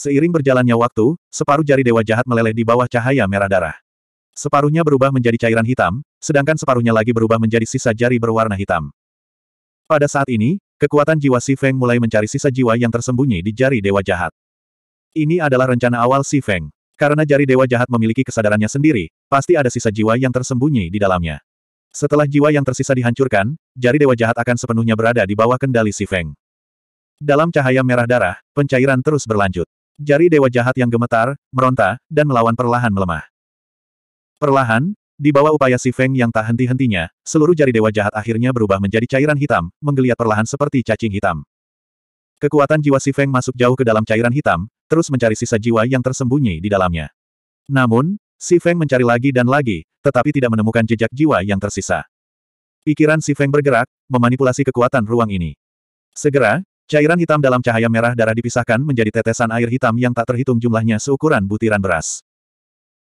Seiring berjalannya waktu, separuh jari dewa jahat meleleh di bawah cahaya merah darah. Separuhnya berubah menjadi cairan hitam, sedangkan separuhnya lagi berubah menjadi sisa jari berwarna hitam. Pada saat ini, kekuatan jiwa Si Feng mulai mencari sisa jiwa yang tersembunyi di jari dewa jahat. Ini adalah rencana awal Si Feng. Karena jari dewa jahat memiliki kesadarannya sendiri, pasti ada sisa jiwa yang tersembunyi di dalamnya. Setelah jiwa yang tersisa dihancurkan, jari dewa jahat akan sepenuhnya berada di bawah kendali Si Feng. Dalam cahaya merah darah, pencairan terus berlanjut. Jari dewa jahat yang gemetar, meronta, dan melawan perlahan melemah. Perlahan, di bawah upaya si Feng yang tak henti-hentinya, seluruh jari dewa jahat akhirnya berubah menjadi cairan hitam, menggeliat perlahan seperti cacing hitam. Kekuatan jiwa si Feng masuk jauh ke dalam cairan hitam, terus mencari sisa jiwa yang tersembunyi di dalamnya. Namun, si Feng mencari lagi dan lagi, tetapi tidak menemukan jejak jiwa yang tersisa. Pikiran si Feng bergerak, memanipulasi kekuatan ruang ini. Segera, Cairan hitam dalam cahaya merah darah dipisahkan menjadi tetesan air hitam yang tak terhitung jumlahnya seukuran butiran beras.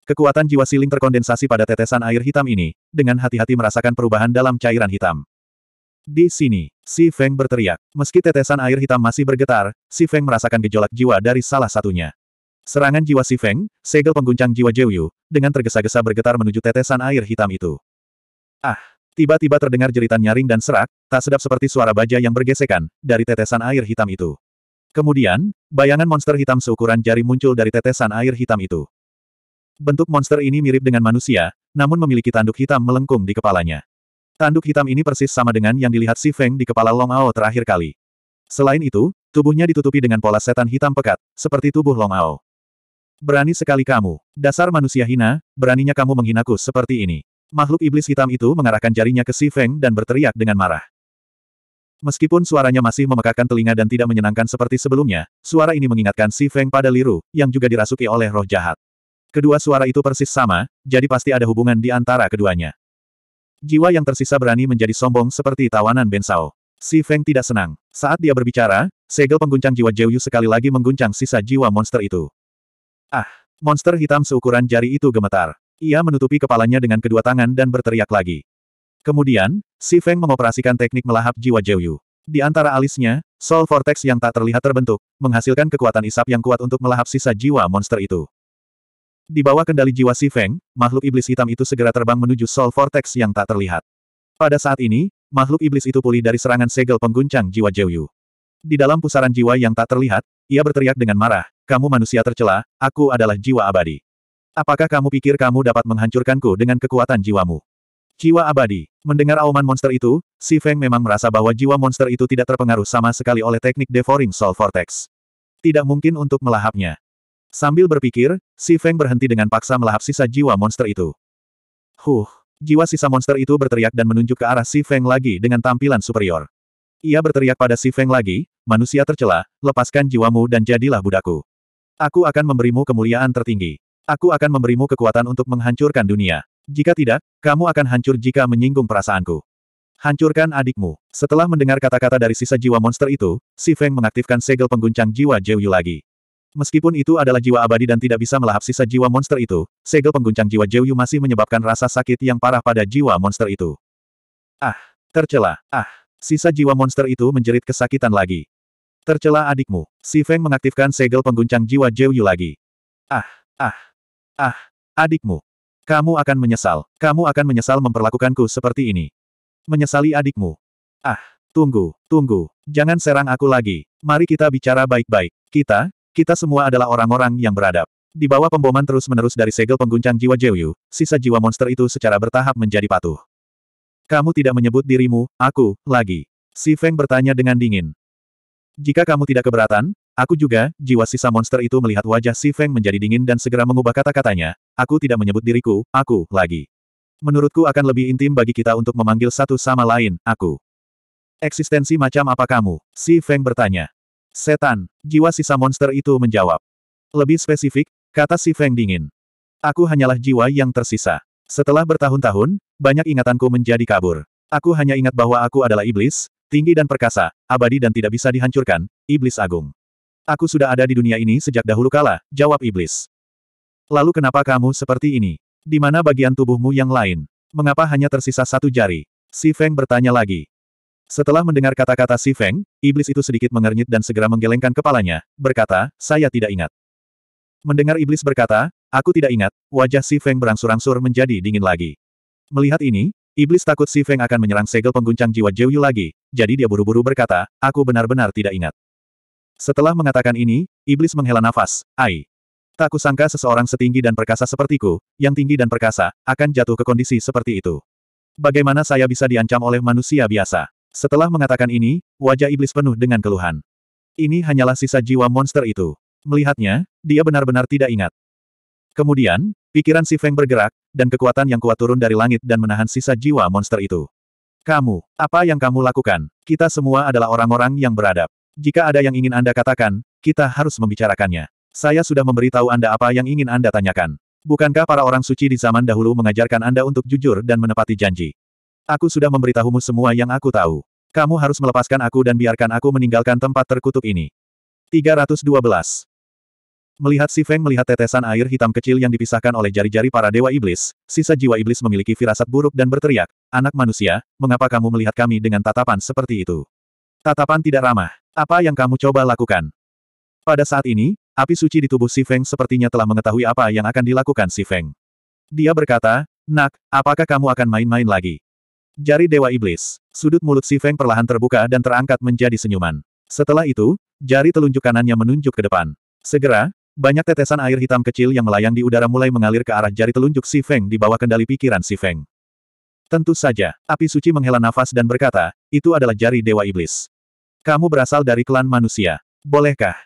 Kekuatan jiwa siling terkondensasi pada tetesan air hitam ini, dengan hati-hati merasakan perubahan dalam cairan hitam. Di sini, Si Feng berteriak. Meski tetesan air hitam masih bergetar, Si Feng merasakan gejolak jiwa dari salah satunya. Serangan jiwa Si Feng, segel pengguncang jiwa Jiu Yu, dengan tergesa-gesa bergetar menuju tetesan air hitam itu. Ah! Tiba-tiba terdengar jeritan nyaring dan serak, tak sedap seperti suara baja yang bergesekan, dari tetesan air hitam itu. Kemudian, bayangan monster hitam seukuran jari muncul dari tetesan air hitam itu. Bentuk monster ini mirip dengan manusia, namun memiliki tanduk hitam melengkung di kepalanya. Tanduk hitam ini persis sama dengan yang dilihat Si Feng di kepala Long Ao terakhir kali. Selain itu, tubuhnya ditutupi dengan pola setan hitam pekat, seperti tubuh Long Ao. Berani sekali kamu, dasar manusia hina, beraninya kamu menghinaku seperti ini. Makhluk iblis hitam itu mengarahkan jarinya ke Si Feng dan berteriak dengan marah. Meskipun suaranya masih memekakan telinga dan tidak menyenangkan seperti sebelumnya, suara ini mengingatkan Si Feng pada Liru, yang juga dirasuki oleh roh jahat. Kedua suara itu persis sama, jadi pasti ada hubungan di antara keduanya. Jiwa yang tersisa berani menjadi sombong seperti tawanan Bensao. Si Feng tidak senang. Saat dia berbicara, segel pengguncang jiwa Yu sekali lagi mengguncang sisa jiwa monster itu. Ah, monster hitam seukuran jari itu gemetar. Ia menutupi kepalanya dengan kedua tangan dan berteriak lagi. Kemudian, Si Feng mengoperasikan teknik melahap jiwa Jiuyu. Di antara alisnya, Soul Vortex yang tak terlihat terbentuk, menghasilkan kekuatan isap yang kuat untuk melahap sisa jiwa monster itu. Di bawah kendali jiwa Si Feng, makhluk iblis hitam itu segera terbang menuju Soul Vortex yang tak terlihat. Pada saat ini, makhluk iblis itu pulih dari serangan segel pengguncang jiwa Jiuyu. Di dalam pusaran jiwa yang tak terlihat, ia berteriak dengan marah, kamu manusia tercela, aku adalah jiwa abadi. Apakah kamu pikir kamu dapat menghancurkanku dengan kekuatan jiwamu? Jiwa abadi. Mendengar auman monster itu, Si Feng memang merasa bahwa jiwa monster itu tidak terpengaruh sama sekali oleh teknik Devouring Soul Vortex. Tidak mungkin untuk melahapnya. Sambil berpikir, Si Feng berhenti dengan paksa melahap sisa jiwa monster itu. Huh, jiwa sisa monster itu berteriak dan menunjuk ke arah Si Feng lagi dengan tampilan superior. Ia berteriak pada Si Feng lagi, manusia tercela, lepaskan jiwamu dan jadilah budaku. Aku akan memberimu kemuliaan tertinggi. Aku akan memberimu kekuatan untuk menghancurkan dunia. Jika tidak, kamu akan hancur jika menyinggung perasaanku. Hancurkan adikmu. Setelah mendengar kata-kata dari sisa jiwa monster itu, Si Feng mengaktifkan segel pengguncang jiwa Yu lagi. Meskipun itu adalah jiwa abadi dan tidak bisa melahap sisa jiwa monster itu, segel pengguncang jiwa Yu masih menyebabkan rasa sakit yang parah pada jiwa monster itu. Ah! Tercela! Ah! Sisa jiwa monster itu menjerit kesakitan lagi. Tercela adikmu. Si Feng mengaktifkan segel pengguncang jiwa Yu lagi. Ah! Ah! Ah, adikmu. Kamu akan menyesal. Kamu akan menyesal memperlakukanku seperti ini. Menyesali adikmu. Ah, tunggu, tunggu. Jangan serang aku lagi. Mari kita bicara baik-baik. Kita, kita semua adalah orang-orang yang beradab. Di bawah pemboman terus-menerus dari segel pengguncang jiwa Jeyu, sisa jiwa monster itu secara bertahap menjadi patuh. Kamu tidak menyebut dirimu, aku, lagi. Si Feng bertanya dengan dingin. Jika kamu tidak keberatan, Aku juga, jiwa sisa monster itu melihat wajah Si Feng menjadi dingin dan segera mengubah kata-katanya, aku tidak menyebut diriku, aku, lagi. Menurutku akan lebih intim bagi kita untuk memanggil satu sama lain, aku. Eksistensi macam apa kamu? Si Feng bertanya. Setan, jiwa sisa monster itu menjawab. Lebih spesifik, kata Si Feng dingin. Aku hanyalah jiwa yang tersisa. Setelah bertahun-tahun, banyak ingatanku menjadi kabur. Aku hanya ingat bahwa aku adalah iblis, tinggi dan perkasa, abadi dan tidak bisa dihancurkan, iblis agung. Aku sudah ada di dunia ini sejak dahulu kala, jawab iblis. Lalu kenapa kamu seperti ini? Di mana bagian tubuhmu yang lain? Mengapa hanya tersisa satu jari? Si Feng bertanya lagi. Setelah mendengar kata-kata si Feng, iblis itu sedikit mengernyit dan segera menggelengkan kepalanya, berkata, saya tidak ingat. Mendengar iblis berkata, aku tidak ingat, wajah si Feng berangsur-angsur menjadi dingin lagi. Melihat ini, iblis takut si Feng akan menyerang segel pengguncang jiwa Jiu Yu lagi, jadi dia buru-buru berkata, aku benar-benar tidak ingat. Setelah mengatakan ini, iblis menghela nafas, ai. Tak kusangka seseorang setinggi dan perkasa sepertiku, yang tinggi dan perkasa, akan jatuh ke kondisi seperti itu. Bagaimana saya bisa diancam oleh manusia biasa? Setelah mengatakan ini, wajah iblis penuh dengan keluhan. Ini hanyalah sisa jiwa monster itu. Melihatnya, dia benar-benar tidak ingat. Kemudian, pikiran si Feng bergerak, dan kekuatan yang kuat turun dari langit dan menahan sisa jiwa monster itu. Kamu, apa yang kamu lakukan? Kita semua adalah orang-orang yang beradab. Jika ada yang ingin Anda katakan, kita harus membicarakannya. Saya sudah memberitahu Anda apa yang ingin Anda tanyakan. Bukankah para orang suci di zaman dahulu mengajarkan Anda untuk jujur dan menepati janji? Aku sudah memberitahumu semua yang aku tahu. Kamu harus melepaskan aku dan biarkan aku meninggalkan tempat terkutuk ini. 312. Melihat si Feng melihat tetesan air hitam kecil yang dipisahkan oleh jari-jari para dewa iblis, sisa jiwa iblis memiliki firasat buruk dan berteriak, Anak manusia, mengapa kamu melihat kami dengan tatapan seperti itu? Tatapan tidak ramah. Apa yang kamu coba lakukan? Pada saat ini, api suci di tubuh Si Feng sepertinya telah mengetahui apa yang akan dilakukan Si Feng. Dia berkata, Nak, apakah kamu akan main-main lagi? Jari Dewa Iblis. Sudut mulut Si Feng perlahan terbuka dan terangkat menjadi senyuman. Setelah itu, jari telunjuk kanannya menunjuk ke depan. Segera, banyak tetesan air hitam kecil yang melayang di udara mulai mengalir ke arah jari telunjuk Si Feng di bawah kendali pikiran Si Feng. Tentu saja, api suci menghela nafas dan berkata, itu adalah jari Dewa Iblis. Kamu berasal dari klan manusia. Bolehkah?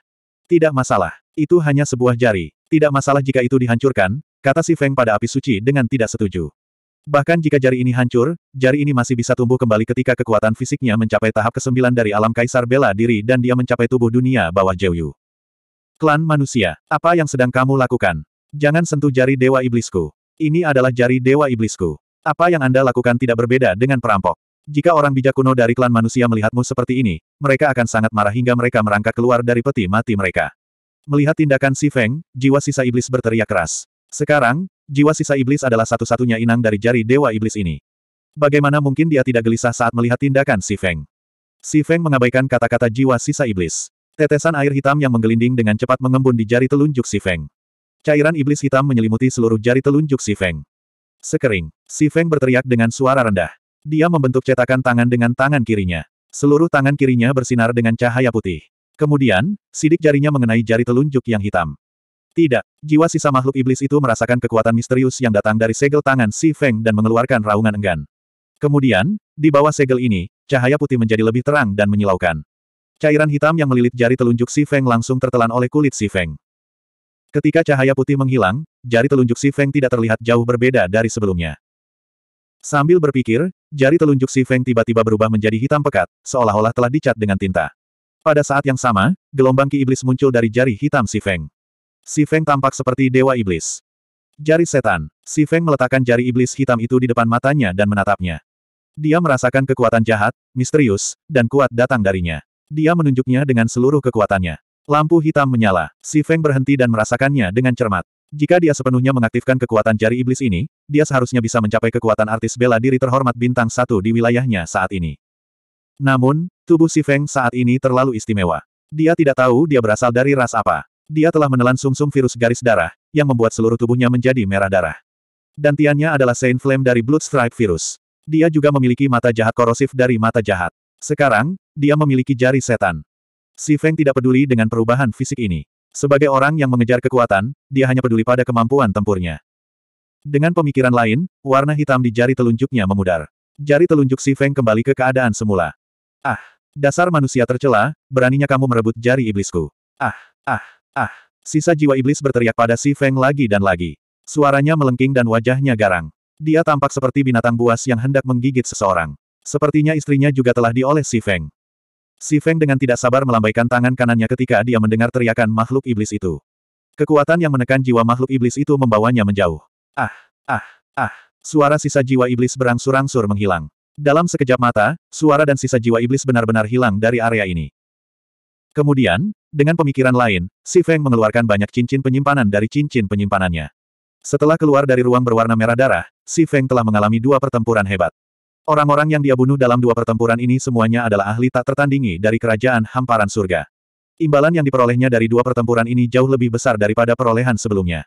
Tidak masalah. Itu hanya sebuah jari. Tidak masalah jika itu dihancurkan, kata si Feng pada api suci dengan tidak setuju. Bahkan jika jari ini hancur, jari ini masih bisa tumbuh kembali ketika kekuatan fisiknya mencapai tahap ke-9 dari alam kaisar bela diri dan dia mencapai tubuh dunia bawah Jeyu. Klan manusia, apa yang sedang kamu lakukan? Jangan sentuh jari dewa iblisku. Ini adalah jari dewa iblisku. Apa yang Anda lakukan tidak berbeda dengan perampok. Jika orang bijak kuno dari klan manusia melihatmu seperti ini, mereka akan sangat marah hingga mereka merangkak keluar dari peti mati mereka. Melihat tindakan si Feng, jiwa sisa iblis berteriak keras. Sekarang, jiwa sisa iblis adalah satu-satunya inang dari jari dewa iblis ini. Bagaimana mungkin dia tidak gelisah saat melihat tindakan si Feng? Si Feng mengabaikan kata-kata jiwa sisa iblis. Tetesan air hitam yang menggelinding dengan cepat mengembun di jari telunjuk si Feng. Cairan iblis hitam menyelimuti seluruh jari telunjuk si Feng. Sekering, si Feng berteriak dengan suara rendah. Dia membentuk cetakan tangan dengan tangan kirinya. Seluruh tangan kirinya bersinar dengan cahaya putih. Kemudian, sidik jarinya mengenai jari telunjuk yang hitam. Tidak, jiwa sisa makhluk iblis itu merasakan kekuatan misterius yang datang dari segel tangan Si Feng dan mengeluarkan raungan enggan. Kemudian, di bawah segel ini, cahaya putih menjadi lebih terang dan menyilaukan. Cairan hitam yang melilit jari telunjuk Si Feng langsung tertelan oleh kulit Si Feng. Ketika cahaya putih menghilang, jari telunjuk Si Feng tidak terlihat jauh berbeda dari sebelumnya. Sambil berpikir, Jari telunjuk Si Feng tiba-tiba berubah menjadi hitam pekat, seolah-olah telah dicat dengan tinta. Pada saat yang sama, gelombang ki iblis muncul dari jari hitam Si Feng. Si Feng tampak seperti dewa iblis. Jari setan. Si Feng meletakkan jari iblis hitam itu di depan matanya dan menatapnya. Dia merasakan kekuatan jahat, misterius, dan kuat datang darinya. Dia menunjuknya dengan seluruh kekuatannya. Lampu hitam menyala. Si Feng berhenti dan merasakannya dengan cermat. Jika dia sepenuhnya mengaktifkan kekuatan jari iblis ini, dia seharusnya bisa mencapai kekuatan artis bela diri terhormat bintang satu di wilayahnya saat ini. Namun, tubuh Si Feng saat ini terlalu istimewa. Dia tidak tahu dia berasal dari ras apa. Dia telah menelan sumsum -sum virus garis darah, yang membuat seluruh tubuhnya menjadi merah darah. Dan tiannya adalah Saint Flame dari Blood Stripe virus. Dia juga memiliki mata jahat korosif dari mata jahat. Sekarang, dia memiliki jari setan. Si Feng tidak peduli dengan perubahan fisik ini. Sebagai orang yang mengejar kekuatan, dia hanya peduli pada kemampuan tempurnya. Dengan pemikiran lain, warna hitam di jari telunjuknya memudar. Jari telunjuk si Feng kembali ke keadaan semula. Ah, dasar manusia tercela, beraninya kamu merebut jari iblisku. Ah, ah, ah. Sisa jiwa iblis berteriak pada si Feng lagi dan lagi. Suaranya melengking dan wajahnya garang. Dia tampak seperti binatang buas yang hendak menggigit seseorang. Sepertinya istrinya juga telah dioleh si Feng. Si Feng dengan tidak sabar melambaikan tangan kanannya ketika dia mendengar teriakan makhluk iblis itu. Kekuatan yang menekan jiwa makhluk iblis itu membawanya menjauh. Ah, ah, ah. Suara sisa jiwa iblis berangsur-angsur menghilang. Dalam sekejap mata, suara dan sisa jiwa iblis benar-benar hilang dari area ini. Kemudian, dengan pemikiran lain, Si Feng mengeluarkan banyak cincin penyimpanan dari cincin penyimpanannya. Setelah keluar dari ruang berwarna merah darah, Si Feng telah mengalami dua pertempuran hebat. Orang-orang yang dia bunuh dalam dua pertempuran ini semuanya adalah ahli tak tertandingi dari kerajaan hamparan surga. Imbalan yang diperolehnya dari dua pertempuran ini jauh lebih besar daripada perolehan sebelumnya.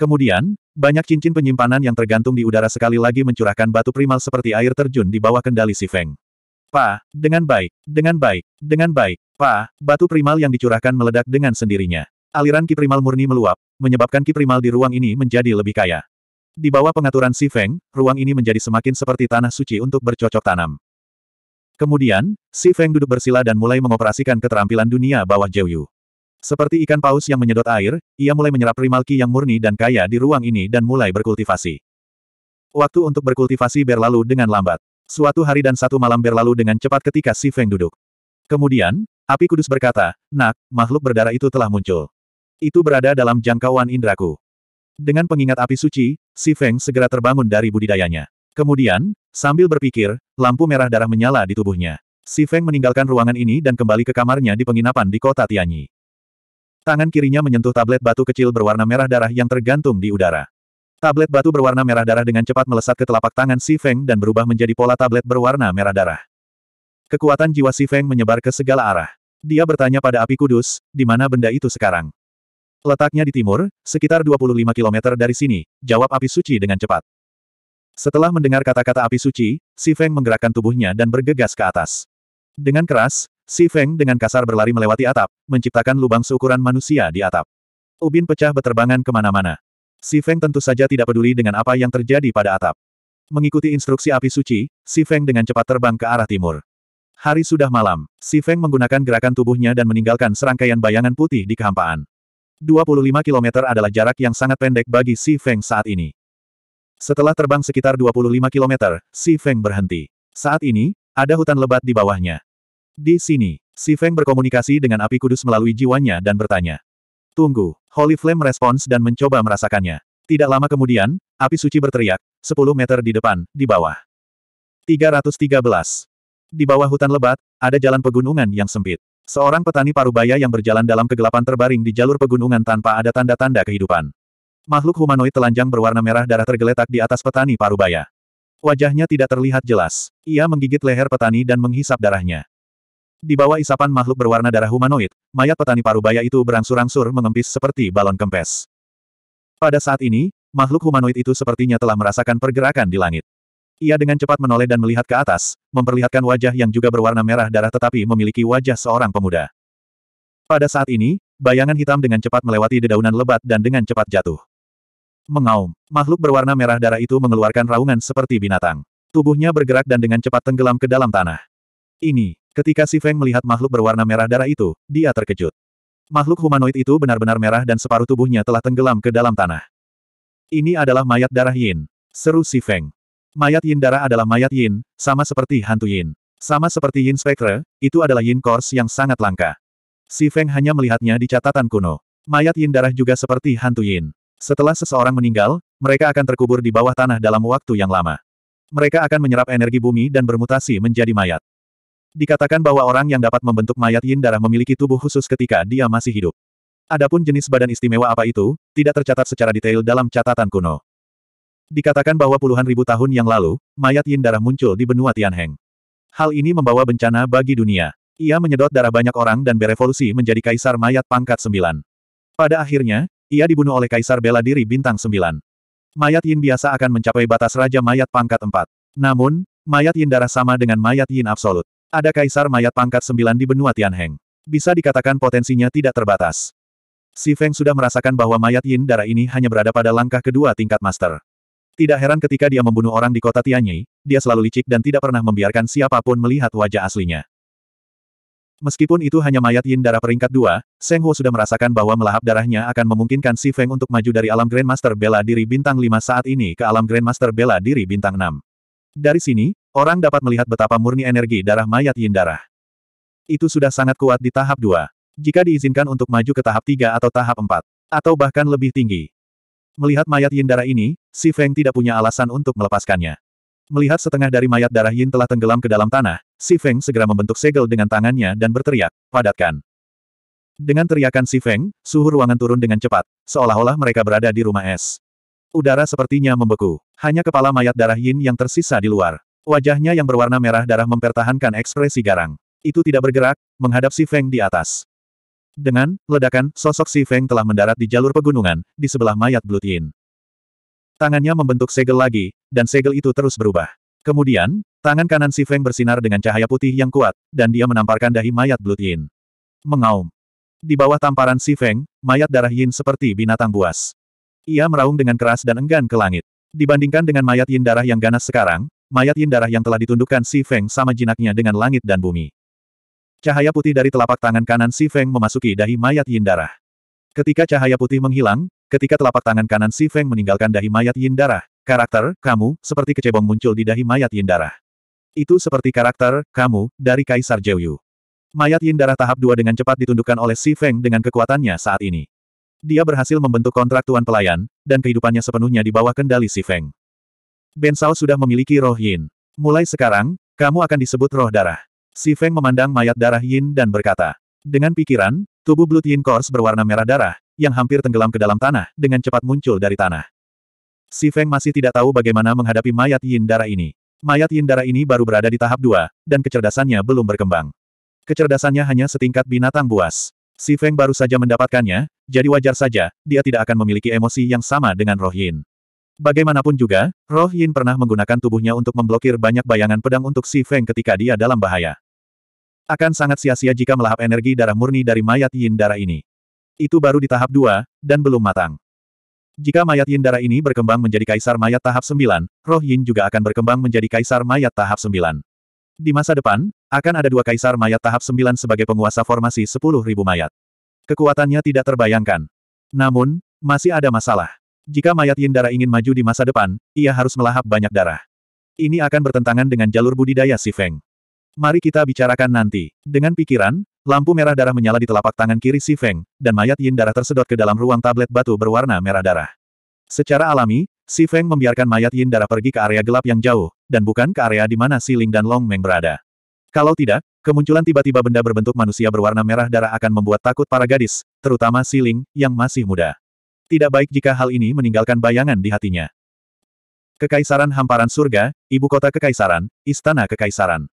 Kemudian, banyak cincin penyimpanan yang tergantung di udara sekali lagi mencurahkan batu primal seperti air terjun di bawah kendali si Feng. Pa, dengan baik, dengan baik, dengan baik, pa, batu primal yang dicurahkan meledak dengan sendirinya. Aliran ki primal murni meluap, menyebabkan ki primal di ruang ini menjadi lebih kaya. Di bawah pengaturan Si Feng, ruang ini menjadi semakin seperti tanah suci untuk bercocok tanam. Kemudian, Si Feng duduk bersila dan mulai mengoperasikan keterampilan dunia bawah Jiu Seperti ikan paus yang menyedot air, ia mulai menyerap primalki yang murni dan kaya di ruang ini dan mulai berkultivasi. Waktu untuk berkultivasi berlalu dengan lambat. Suatu hari dan satu malam berlalu dengan cepat ketika Si Feng duduk. Kemudian, api kudus berkata, Nak, makhluk berdarah itu telah muncul. Itu berada dalam jangkauan indraku. Dengan pengingat api suci, Si Feng segera terbangun dari budidayanya. Kemudian, sambil berpikir, lampu merah darah menyala di tubuhnya. Si Feng meninggalkan ruangan ini dan kembali ke kamarnya di penginapan di kota Tianyi. Tangan kirinya menyentuh tablet batu kecil berwarna merah darah yang tergantung di udara. Tablet batu berwarna merah darah dengan cepat melesat ke telapak tangan Si Feng dan berubah menjadi pola tablet berwarna merah darah. Kekuatan jiwa Si Feng menyebar ke segala arah. Dia bertanya pada api kudus, di mana benda itu sekarang? Letaknya di timur, sekitar 25 km dari sini, jawab api suci dengan cepat. Setelah mendengar kata-kata api suci, Si Feng menggerakkan tubuhnya dan bergegas ke atas. Dengan keras, Si Feng dengan kasar berlari melewati atap, menciptakan lubang seukuran manusia di atap. Ubin pecah beterbangan kemana-mana. Si Feng tentu saja tidak peduli dengan apa yang terjadi pada atap. Mengikuti instruksi api suci, Si Feng dengan cepat terbang ke arah timur. Hari sudah malam, Si Feng menggunakan gerakan tubuhnya dan meninggalkan serangkaian bayangan putih di kehampaan. 25 km adalah jarak yang sangat pendek bagi Si Feng saat ini. Setelah terbang sekitar 25 km, Si Feng berhenti. Saat ini, ada hutan lebat di bawahnya. Di sini, Si Feng berkomunikasi dengan api kudus melalui jiwanya dan bertanya. Tunggu, Holy Flame merespons dan mencoba merasakannya. Tidak lama kemudian, api suci berteriak, 10 meter di depan, di bawah. 313. Di bawah hutan lebat, ada jalan pegunungan yang sempit. Seorang petani parubaya yang berjalan dalam kegelapan terbaring di jalur pegunungan tanpa ada tanda-tanda kehidupan. Makhluk humanoid telanjang berwarna merah darah tergeletak di atas petani parubaya. Wajahnya tidak terlihat jelas. Ia menggigit leher petani dan menghisap darahnya. Di bawah isapan makhluk berwarna darah humanoid, mayat petani parubaya itu berangsur-angsur mengempis seperti balon kempes. Pada saat ini, makhluk humanoid itu sepertinya telah merasakan pergerakan di langit. Ia dengan cepat menoleh dan melihat ke atas, memperlihatkan wajah yang juga berwarna merah darah tetapi memiliki wajah seorang pemuda. Pada saat ini, bayangan hitam dengan cepat melewati dedaunan lebat dan dengan cepat jatuh. Mengaum, makhluk berwarna merah darah itu mengeluarkan raungan seperti binatang. Tubuhnya bergerak dan dengan cepat tenggelam ke dalam tanah. Ini, ketika Si Feng melihat makhluk berwarna merah darah itu, dia terkejut. Makhluk humanoid itu benar-benar merah dan separuh tubuhnya telah tenggelam ke dalam tanah. Ini adalah mayat darah Yin. Seru Si Feng. Mayat Yin darah adalah mayat Yin, sama seperti hantu Yin. Sama seperti Yin Spectre, itu adalah Yin Course yang sangat langka. Si Feng hanya melihatnya di catatan kuno. Mayat Yin darah juga seperti hantu Yin. Setelah seseorang meninggal, mereka akan terkubur di bawah tanah dalam waktu yang lama. Mereka akan menyerap energi bumi dan bermutasi menjadi mayat. Dikatakan bahwa orang yang dapat membentuk mayat Yin darah memiliki tubuh khusus ketika dia masih hidup. Adapun jenis badan istimewa apa itu, tidak tercatat secara detail dalam catatan kuno. Dikatakan bahwa puluhan ribu tahun yang lalu, mayat yin darah muncul di benua Tianheng. Hal ini membawa bencana bagi dunia. Ia menyedot darah banyak orang dan berevolusi menjadi kaisar mayat pangkat sembilan. Pada akhirnya, ia dibunuh oleh kaisar bela diri bintang sembilan. Mayat yin biasa akan mencapai batas raja mayat pangkat empat. Namun, mayat yin darah sama dengan mayat yin absolut. Ada kaisar mayat pangkat sembilan di benua Tianheng. Bisa dikatakan potensinya tidak terbatas. Si Feng sudah merasakan bahwa mayat yin darah ini hanya berada pada langkah kedua tingkat master. Tidak heran ketika dia membunuh orang di kota Tianyi, dia selalu licik dan tidak pernah membiarkan siapapun melihat wajah aslinya. Meskipun itu hanya mayat Yin darah peringkat dua, Seng Huo sudah merasakan bahwa melahap darahnya akan memungkinkan Si Feng untuk maju dari alam Grandmaster Bela Diri Bintang 5 saat ini ke alam Grandmaster Bela Diri Bintang 6. Dari sini, orang dapat melihat betapa murni energi darah mayat Yin darah. Itu sudah sangat kuat di tahap dua. Jika diizinkan untuk maju ke tahap tiga atau tahap empat, atau bahkan lebih tinggi, Melihat mayat Yin darah ini, Si Feng tidak punya alasan untuk melepaskannya. Melihat setengah dari mayat darah Yin telah tenggelam ke dalam tanah, Si Feng segera membentuk segel dengan tangannya dan berteriak, padatkan. Dengan teriakan Si Feng, suhu ruangan turun dengan cepat, seolah-olah mereka berada di rumah es. Udara sepertinya membeku. Hanya kepala mayat darah Yin yang tersisa di luar. Wajahnya yang berwarna merah darah mempertahankan ekspresi garang. Itu tidak bergerak, menghadap Si Feng di atas. Dengan ledakan, sosok Si Feng telah mendarat di jalur pegunungan, di sebelah mayat Blue Yin. Tangannya membentuk segel lagi, dan segel itu terus berubah. Kemudian, tangan kanan Si Feng bersinar dengan cahaya putih yang kuat, dan dia menamparkan dahi mayat Blue Yin. Mengaum. Di bawah tamparan Si Feng, mayat darah Yin seperti binatang buas. Ia meraung dengan keras dan enggan ke langit. Dibandingkan dengan mayat Yin darah yang ganas sekarang, mayat Yin darah yang telah ditundukkan Si Feng sama jinaknya dengan langit dan bumi. Cahaya putih dari telapak tangan kanan Si Feng memasuki dahi mayat Yin Darah. Ketika cahaya putih menghilang, ketika telapak tangan kanan Si Feng meninggalkan dahi mayat Yin Darah, karakter, kamu, seperti kecebong muncul di dahi mayat Yin Darah. Itu seperti karakter, kamu, dari Kaisar Jeyu. Mayat Yin Darah tahap 2 dengan cepat ditundukkan oleh Si Feng dengan kekuatannya saat ini. Dia berhasil membentuk kontrak tuan pelayan, dan kehidupannya sepenuhnya di bawah kendali Si Feng. Ben Sao sudah memiliki roh Yin. Mulai sekarang, kamu akan disebut roh darah. Si Feng memandang mayat darah Yin dan berkata. Dengan pikiran, tubuh Blood Yin Corpse berwarna merah darah, yang hampir tenggelam ke dalam tanah, dengan cepat muncul dari tanah. Si Feng masih tidak tahu bagaimana menghadapi mayat Yin darah ini. Mayat Yin darah ini baru berada di tahap dua dan kecerdasannya belum berkembang. Kecerdasannya hanya setingkat binatang buas. Si Feng baru saja mendapatkannya, jadi wajar saja, dia tidak akan memiliki emosi yang sama dengan roh Yin. Bagaimanapun juga, Roh Yin pernah menggunakan tubuhnya untuk memblokir banyak bayangan pedang untuk Si Feng ketika dia dalam bahaya. Akan sangat sia-sia jika melahap energi darah murni dari mayat yin darah ini. Itu baru di tahap dua dan belum matang. Jika mayat yin darah ini berkembang menjadi kaisar mayat tahap sembilan, roh yin juga akan berkembang menjadi kaisar mayat tahap sembilan. Di masa depan, akan ada dua kaisar mayat tahap sembilan sebagai penguasa formasi sepuluh ribu mayat. Kekuatannya tidak terbayangkan. Namun, masih ada masalah. Jika mayat yin darah ingin maju di masa depan, ia harus melahap banyak darah. Ini akan bertentangan dengan jalur budidaya si Feng. Mari kita bicarakan nanti. Dengan pikiran, lampu merah darah menyala di telapak tangan kiri Si Feng, dan mayat yin darah tersedot ke dalam ruang tablet batu berwarna merah darah. Secara alami, Si Feng membiarkan mayat yin darah pergi ke area gelap yang jauh, dan bukan ke area di mana Si Ling dan Long Meng berada. Kalau tidak, kemunculan tiba-tiba benda berbentuk manusia berwarna merah darah akan membuat takut para gadis, terutama Si Ling, yang masih muda. Tidak baik jika hal ini meninggalkan bayangan di hatinya. Kekaisaran Hamparan Surga, Ibu Kota Kekaisaran, Istana Kekaisaran.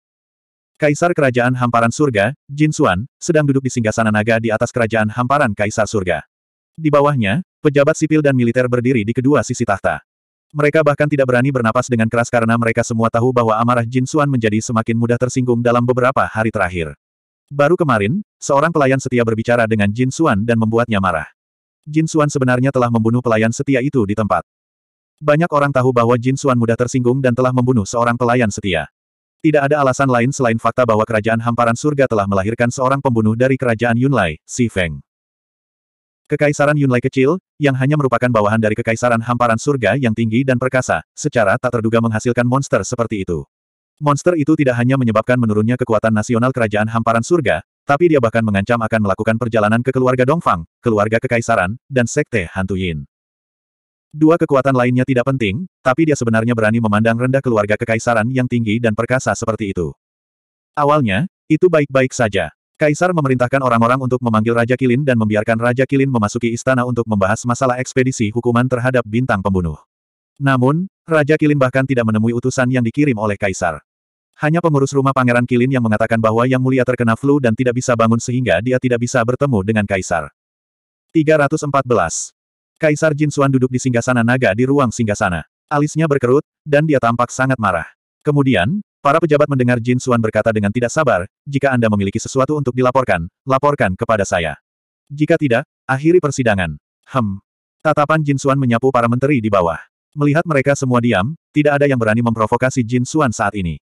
Kaisar Kerajaan Hamparan Surga, Jin Suan sedang duduk di singgasana naga di atas Kerajaan Hamparan Kaisar Surga. Di bawahnya, pejabat sipil dan militer berdiri di kedua sisi tahta. Mereka bahkan tidak berani bernapas dengan keras karena mereka semua tahu bahwa amarah Jin Suan menjadi semakin mudah tersinggung dalam beberapa hari terakhir. Baru kemarin, seorang pelayan setia berbicara dengan Jin Suan dan membuatnya marah. Jin Suan sebenarnya telah membunuh pelayan setia itu di tempat. Banyak orang tahu bahwa Jin Suan mudah tersinggung dan telah membunuh seorang pelayan setia. Tidak ada alasan lain selain fakta bahwa kerajaan hamparan surga telah melahirkan seorang pembunuh dari kerajaan Yunlai, Si Feng. Kekaisaran Yunlai kecil, yang hanya merupakan bawahan dari kekaisaran hamparan surga yang tinggi dan perkasa, secara tak terduga menghasilkan monster seperti itu. Monster itu tidak hanya menyebabkan menurunnya kekuatan nasional kerajaan hamparan surga, tapi dia bahkan mengancam akan melakukan perjalanan ke keluarga Dongfang, keluarga kekaisaran, dan sekte Hantu Yin. Dua kekuatan lainnya tidak penting, tapi dia sebenarnya berani memandang rendah keluarga kekaisaran yang tinggi dan perkasa seperti itu. Awalnya, itu baik-baik saja. Kaisar memerintahkan orang-orang untuk memanggil Raja Kilin dan membiarkan Raja Kilin memasuki istana untuk membahas masalah ekspedisi hukuman terhadap bintang pembunuh. Namun, Raja Kilin bahkan tidak menemui utusan yang dikirim oleh Kaisar. Hanya pengurus rumah Pangeran Kilin yang mengatakan bahwa Yang Mulia terkena flu dan tidak bisa bangun sehingga dia tidak bisa bertemu dengan Kaisar. 314. Kaisar Jin Xuan duduk di singgasana naga di ruang singgasana. Alisnya berkerut, dan dia tampak sangat marah. Kemudian, para pejabat mendengar Jin Xuan berkata dengan tidak sabar, jika Anda memiliki sesuatu untuk dilaporkan, laporkan kepada saya. Jika tidak, akhiri persidangan. Hem. Tatapan Jin Xuan menyapu para menteri di bawah. Melihat mereka semua diam, tidak ada yang berani memprovokasi Jin Xuan saat ini.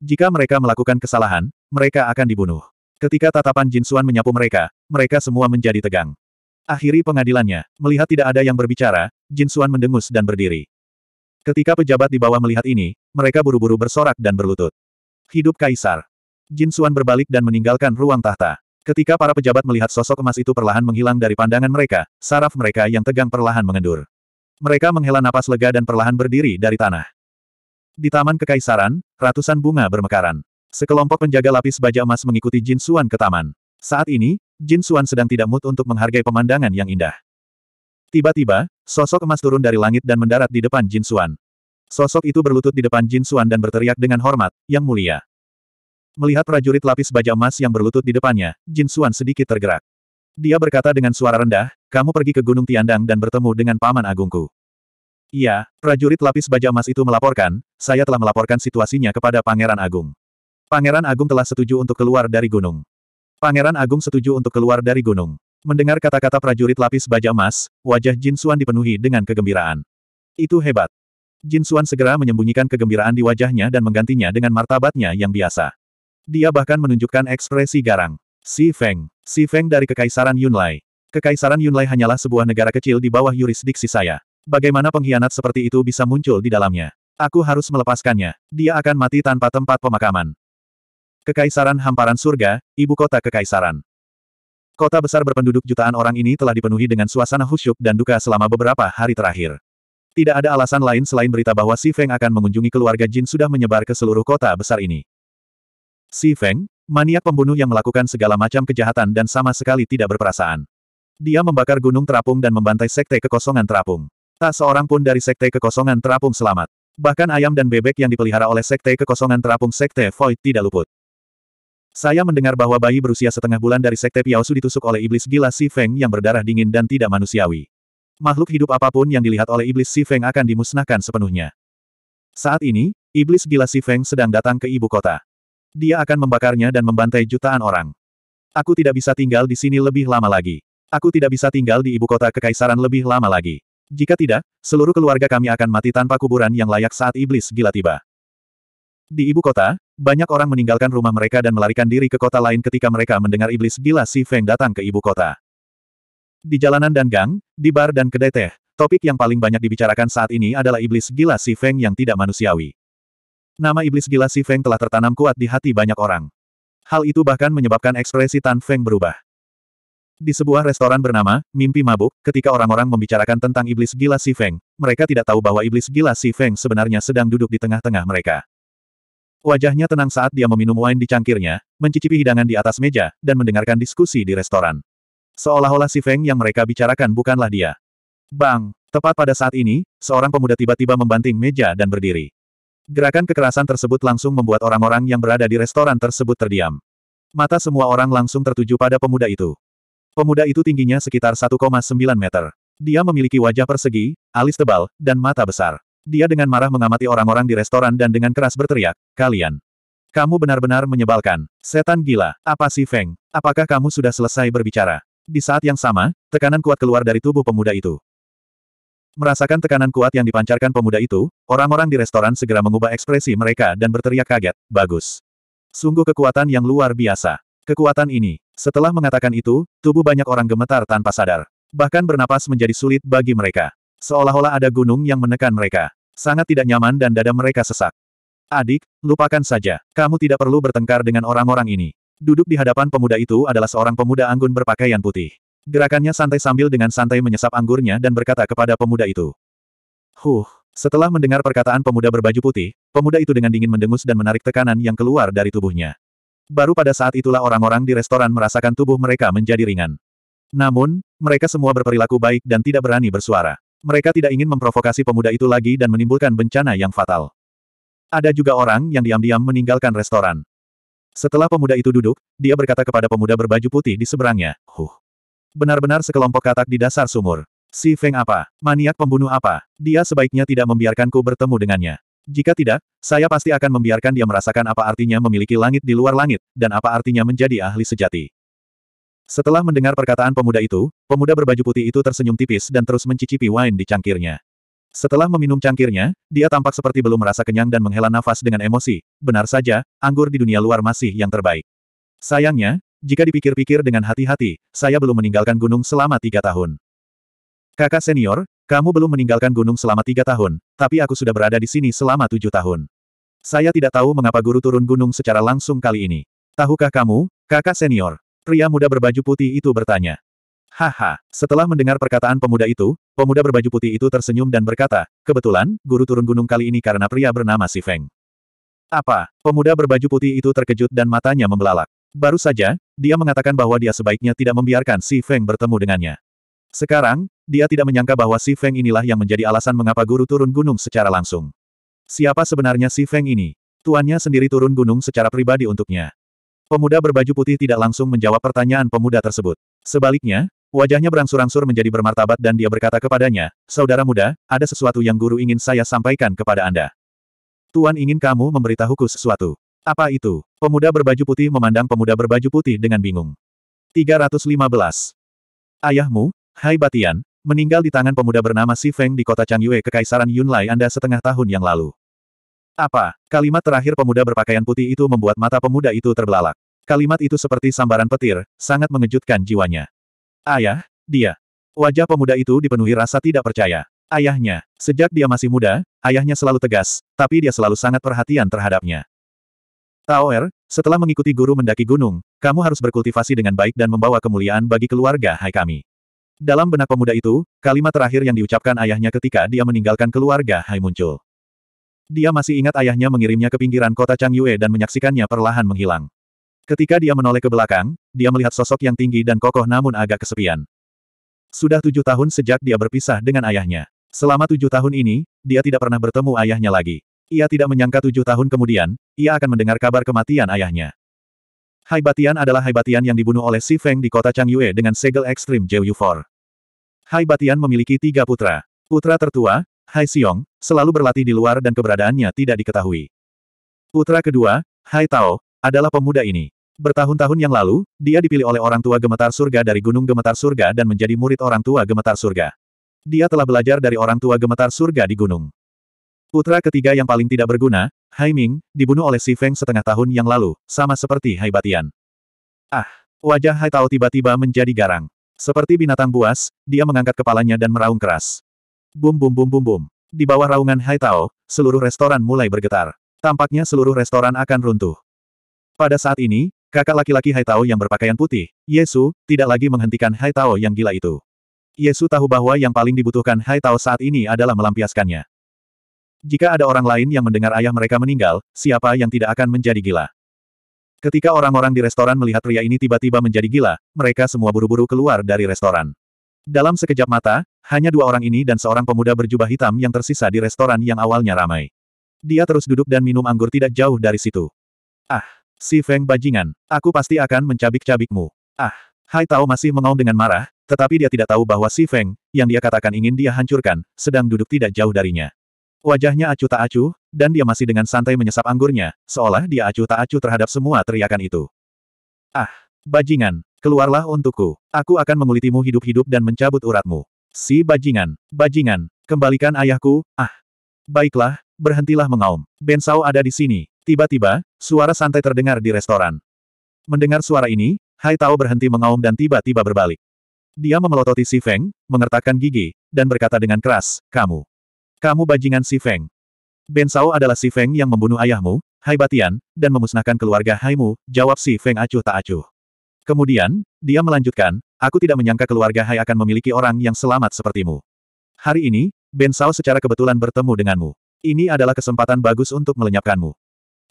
Jika mereka melakukan kesalahan, mereka akan dibunuh. Ketika tatapan Jin Xuan menyapu mereka, mereka semua menjadi tegang. Akhiri pengadilannya, melihat tidak ada yang berbicara, Jin Suan mendengus dan berdiri. Ketika pejabat di bawah melihat ini, mereka buru-buru bersorak dan berlutut. Hidup Kaisar. Jin Suan berbalik dan meninggalkan ruang tahta. Ketika para pejabat melihat sosok emas itu perlahan menghilang dari pandangan mereka, saraf mereka yang tegang perlahan mengendur. Mereka menghela napas lega dan perlahan berdiri dari tanah. Di Taman Kekaisaran, ratusan bunga bermekaran. Sekelompok penjaga lapis baja emas mengikuti Jin Suan ke taman. Saat ini, Jin Xuan sedang tidak mood untuk menghargai pemandangan yang indah. Tiba-tiba, sosok emas turun dari langit dan mendarat di depan Jin Xuan. Sosok itu berlutut di depan Jin Xuan dan berteriak dengan hormat, yang mulia. Melihat prajurit lapis baja emas yang berlutut di depannya, Jin Xuan sedikit tergerak. Dia berkata dengan suara rendah, kamu pergi ke Gunung Tiandang dan bertemu dengan Paman Agungku. Iya, prajurit lapis baja emas itu melaporkan, saya telah melaporkan situasinya kepada Pangeran Agung. Pangeran Agung telah setuju untuk keluar dari gunung. Pangeran Agung setuju untuk keluar dari gunung. Mendengar kata-kata prajurit lapis baja emas, wajah Jin Suan dipenuhi dengan kegembiraan. Itu hebat. Jin Suan segera menyembunyikan kegembiraan di wajahnya dan menggantinya dengan martabatnya yang biasa. Dia bahkan menunjukkan ekspresi garang. Si Feng. Si Feng dari Kekaisaran Yunlai. Kekaisaran Yunlai hanyalah sebuah negara kecil di bawah yurisdiksi saya. Bagaimana pengkhianat seperti itu bisa muncul di dalamnya? Aku harus melepaskannya. Dia akan mati tanpa tempat pemakaman. Kekaisaran Hamparan Surga, Ibu Kota Kekaisaran. Kota besar berpenduduk jutaan orang ini telah dipenuhi dengan suasana khusyuk dan duka selama beberapa hari terakhir. Tidak ada alasan lain selain berita bahwa Si Feng akan mengunjungi keluarga Jin sudah menyebar ke seluruh kota besar ini. Si Feng, maniak pembunuh yang melakukan segala macam kejahatan dan sama sekali tidak berperasaan. Dia membakar gunung terapung dan membantai sekte kekosongan terapung. Tak seorang pun dari sekte kekosongan terapung selamat. Bahkan ayam dan bebek yang dipelihara oleh sekte kekosongan terapung sekte Void tidak luput. Saya mendengar bahwa bayi berusia setengah bulan dari Sekte Piaosu ditusuk oleh iblis gila Si Feng yang berdarah dingin dan tidak manusiawi. Makhluk hidup apapun yang dilihat oleh iblis Si Feng akan dimusnahkan sepenuhnya. Saat ini, iblis gila Si Feng sedang datang ke ibu kota. Dia akan membakarnya dan membantai jutaan orang. Aku tidak bisa tinggal di sini lebih lama lagi. Aku tidak bisa tinggal di ibu kota kekaisaran lebih lama lagi. Jika tidak, seluruh keluarga kami akan mati tanpa kuburan yang layak saat iblis gila tiba. Di ibu kota, banyak orang meninggalkan rumah mereka dan melarikan diri ke kota lain ketika mereka mendengar iblis gila Si Feng datang ke ibu kota. Di jalanan dan gang, di bar dan kedai teh, topik yang paling banyak dibicarakan saat ini adalah iblis gila Si Feng yang tidak manusiawi. Nama iblis gila Si Feng telah tertanam kuat di hati banyak orang. Hal itu bahkan menyebabkan ekspresi Tan Feng berubah. Di sebuah restoran bernama Mimpi Mabuk, ketika orang-orang membicarakan tentang iblis gila Si Feng, mereka tidak tahu bahwa iblis gila Si Feng sebenarnya sedang duduk di tengah-tengah mereka. Wajahnya tenang saat dia meminum wine di cangkirnya, mencicipi hidangan di atas meja, dan mendengarkan diskusi di restoran. Seolah-olah si Feng yang mereka bicarakan bukanlah dia. Bang! Tepat pada saat ini, seorang pemuda tiba-tiba membanting meja dan berdiri. Gerakan kekerasan tersebut langsung membuat orang-orang yang berada di restoran tersebut terdiam. Mata semua orang langsung tertuju pada pemuda itu. Pemuda itu tingginya sekitar 1,9 meter. Dia memiliki wajah persegi, alis tebal, dan mata besar. Dia dengan marah mengamati orang-orang di restoran dan dengan keras berteriak, kalian. Kamu benar-benar menyebalkan. Setan gila, apa sih Feng? Apakah kamu sudah selesai berbicara? Di saat yang sama, tekanan kuat keluar dari tubuh pemuda itu. Merasakan tekanan kuat yang dipancarkan pemuda itu, orang-orang di restoran segera mengubah ekspresi mereka dan berteriak kaget, bagus. Sungguh kekuatan yang luar biasa. Kekuatan ini, setelah mengatakan itu, tubuh banyak orang gemetar tanpa sadar. Bahkan bernapas menjadi sulit bagi mereka. Seolah-olah ada gunung yang menekan mereka. Sangat tidak nyaman dan dada mereka sesak. Adik, lupakan saja. Kamu tidak perlu bertengkar dengan orang-orang ini. Duduk di hadapan pemuda itu adalah seorang pemuda anggun berpakaian putih. Gerakannya santai sambil dengan santai menyesap anggurnya dan berkata kepada pemuda itu. Huh, setelah mendengar perkataan pemuda berbaju putih, pemuda itu dengan dingin mendengus dan menarik tekanan yang keluar dari tubuhnya. Baru pada saat itulah orang-orang di restoran merasakan tubuh mereka menjadi ringan. Namun, mereka semua berperilaku baik dan tidak berani bersuara. Mereka tidak ingin memprovokasi pemuda itu lagi dan menimbulkan bencana yang fatal. Ada juga orang yang diam-diam meninggalkan restoran. Setelah pemuda itu duduk, dia berkata kepada pemuda berbaju putih di seberangnya, Huh. Benar-benar sekelompok katak di dasar sumur. Si Feng apa? Maniak pembunuh apa? Dia sebaiknya tidak membiarkanku bertemu dengannya. Jika tidak, saya pasti akan membiarkan dia merasakan apa artinya memiliki langit di luar langit, dan apa artinya menjadi ahli sejati. Setelah mendengar perkataan pemuda itu, pemuda berbaju putih itu tersenyum tipis dan terus mencicipi wine di cangkirnya. Setelah meminum cangkirnya, dia tampak seperti belum merasa kenyang dan menghela nafas dengan emosi. Benar saja, anggur di dunia luar masih yang terbaik. Sayangnya, jika dipikir-pikir dengan hati-hati, saya belum meninggalkan gunung selama tiga tahun. Kakak senior, kamu belum meninggalkan gunung selama tiga tahun, tapi aku sudah berada di sini selama tujuh tahun. Saya tidak tahu mengapa guru turun gunung secara langsung kali ini. Tahukah kamu, kakak senior? Pria muda berbaju putih itu bertanya. Haha, setelah mendengar perkataan pemuda itu, pemuda berbaju putih itu tersenyum dan berkata, kebetulan, guru turun gunung kali ini karena pria bernama si Feng. Apa? Pemuda berbaju putih itu terkejut dan matanya membelalak. Baru saja, dia mengatakan bahwa dia sebaiknya tidak membiarkan si Feng bertemu dengannya. Sekarang, dia tidak menyangka bahwa si Feng inilah yang menjadi alasan mengapa guru turun gunung secara langsung. Siapa sebenarnya si Feng ini? Tuannya sendiri turun gunung secara pribadi untuknya. Pemuda berbaju putih tidak langsung menjawab pertanyaan pemuda tersebut. Sebaliknya, wajahnya berangsur-angsur menjadi bermartabat dan dia berkata kepadanya, Saudara muda, ada sesuatu yang guru ingin saya sampaikan kepada Anda. Tuan ingin kamu memberitahuku sesuatu. Apa itu? Pemuda berbaju putih memandang pemuda berbaju putih dengan bingung. 315. Ayahmu, Hai Batian, meninggal di tangan pemuda bernama Si Feng di kota Changyue Kekaisaran Yunlai Anda setengah tahun yang lalu. Apa? Kalimat terakhir pemuda berpakaian putih itu membuat mata pemuda itu terbelalak. Kalimat itu seperti sambaran petir, sangat mengejutkan jiwanya. Ayah, dia. Wajah pemuda itu dipenuhi rasa tidak percaya. Ayahnya, sejak dia masih muda, ayahnya selalu tegas, tapi dia selalu sangat perhatian terhadapnya. Taoer, setelah mengikuti guru mendaki gunung, kamu harus berkultivasi dengan baik dan membawa kemuliaan bagi keluarga hai kami. Dalam benak pemuda itu, kalimat terakhir yang diucapkan ayahnya ketika dia meninggalkan keluarga hai muncul. Dia masih ingat ayahnya mengirimnya ke pinggiran kota Chang Yue dan menyaksikannya perlahan menghilang. Ketika dia menoleh ke belakang, dia melihat sosok yang tinggi dan kokoh namun agak kesepian. Sudah tujuh tahun sejak dia berpisah dengan ayahnya. Selama tujuh tahun ini, dia tidak pernah bertemu ayahnya lagi. Ia tidak menyangka tujuh tahun kemudian, ia akan mendengar kabar kematian ayahnya. Hai Batian adalah Hai Batian yang dibunuh oleh Si Feng di kota Chang Yue dengan segel ekstrim Jiu Yu 4. Batian memiliki tiga putra. Putra tertua, Hai Xiong, selalu berlatih di luar dan keberadaannya tidak diketahui. Putra kedua, Hai Tao, adalah pemuda ini. Bertahun-tahun yang lalu, dia dipilih oleh orang tua gemetar surga dari Gunung Gemetar Surga dan menjadi murid orang tua gemetar surga. Dia telah belajar dari orang tua gemetar surga di gunung. Putra ketiga yang paling tidak berguna, Hai Ming, dibunuh oleh Si Feng setengah tahun yang lalu, sama seperti Hai Batian. Ah, wajah Hai Tao tiba-tiba menjadi garang. Seperti binatang buas, dia mengangkat kepalanya dan meraung keras. Bum bum bum bum bum. Di bawah raungan Haitao, seluruh restoran mulai bergetar. Tampaknya seluruh restoran akan runtuh. Pada saat ini, kakak laki-laki Haitao yang berpakaian putih, Yesu, tidak lagi menghentikan Haitao yang gila itu. Yesu tahu bahwa yang paling dibutuhkan Haitao saat ini adalah melampiaskannya. Jika ada orang lain yang mendengar ayah mereka meninggal, siapa yang tidak akan menjadi gila? Ketika orang-orang di restoran melihat pria ini tiba-tiba menjadi gila, mereka semua buru-buru keluar dari restoran. Dalam sekejap mata, hanya dua orang ini dan seorang pemuda berjubah hitam yang tersisa di restoran yang awalnya ramai. Dia terus duduk dan minum anggur tidak jauh dari situ. Ah, si Feng bajingan, aku pasti akan mencabik-cabikmu. Ah, Hai Tao masih mengaum dengan marah, tetapi dia tidak tahu bahwa si Feng, yang dia katakan ingin dia hancurkan, sedang duduk tidak jauh darinya. Wajahnya acuh tak acuh, dan dia masih dengan santai menyesap anggurnya, seolah dia acuh tak acuh terhadap semua teriakan itu. Ah, bajingan, keluarlah untukku. Aku akan mengulitimu hidup-hidup dan mencabut uratmu. Si bajingan, bajingan, kembalikan ayahku, ah. Baiklah, berhentilah mengaum. Ben Sao ada di sini. Tiba-tiba, suara santai terdengar di restoran. Mendengar suara ini, Hai Tao berhenti mengaum dan tiba-tiba berbalik. Dia memelototi Si Feng, mengertakkan gigi, dan berkata dengan keras, Kamu. Kamu bajingan Si Feng. Ben Sao adalah Si Feng yang membunuh ayahmu, Hai Batian, dan memusnahkan keluarga Haimu, jawab Si Feng acuh tak acuh. Kemudian, dia melanjutkan, Aku tidak menyangka keluarga Hai akan memiliki orang yang selamat sepertimu. Hari ini, Ben Sao secara kebetulan bertemu denganmu. Ini adalah kesempatan bagus untuk melenyapkanmu.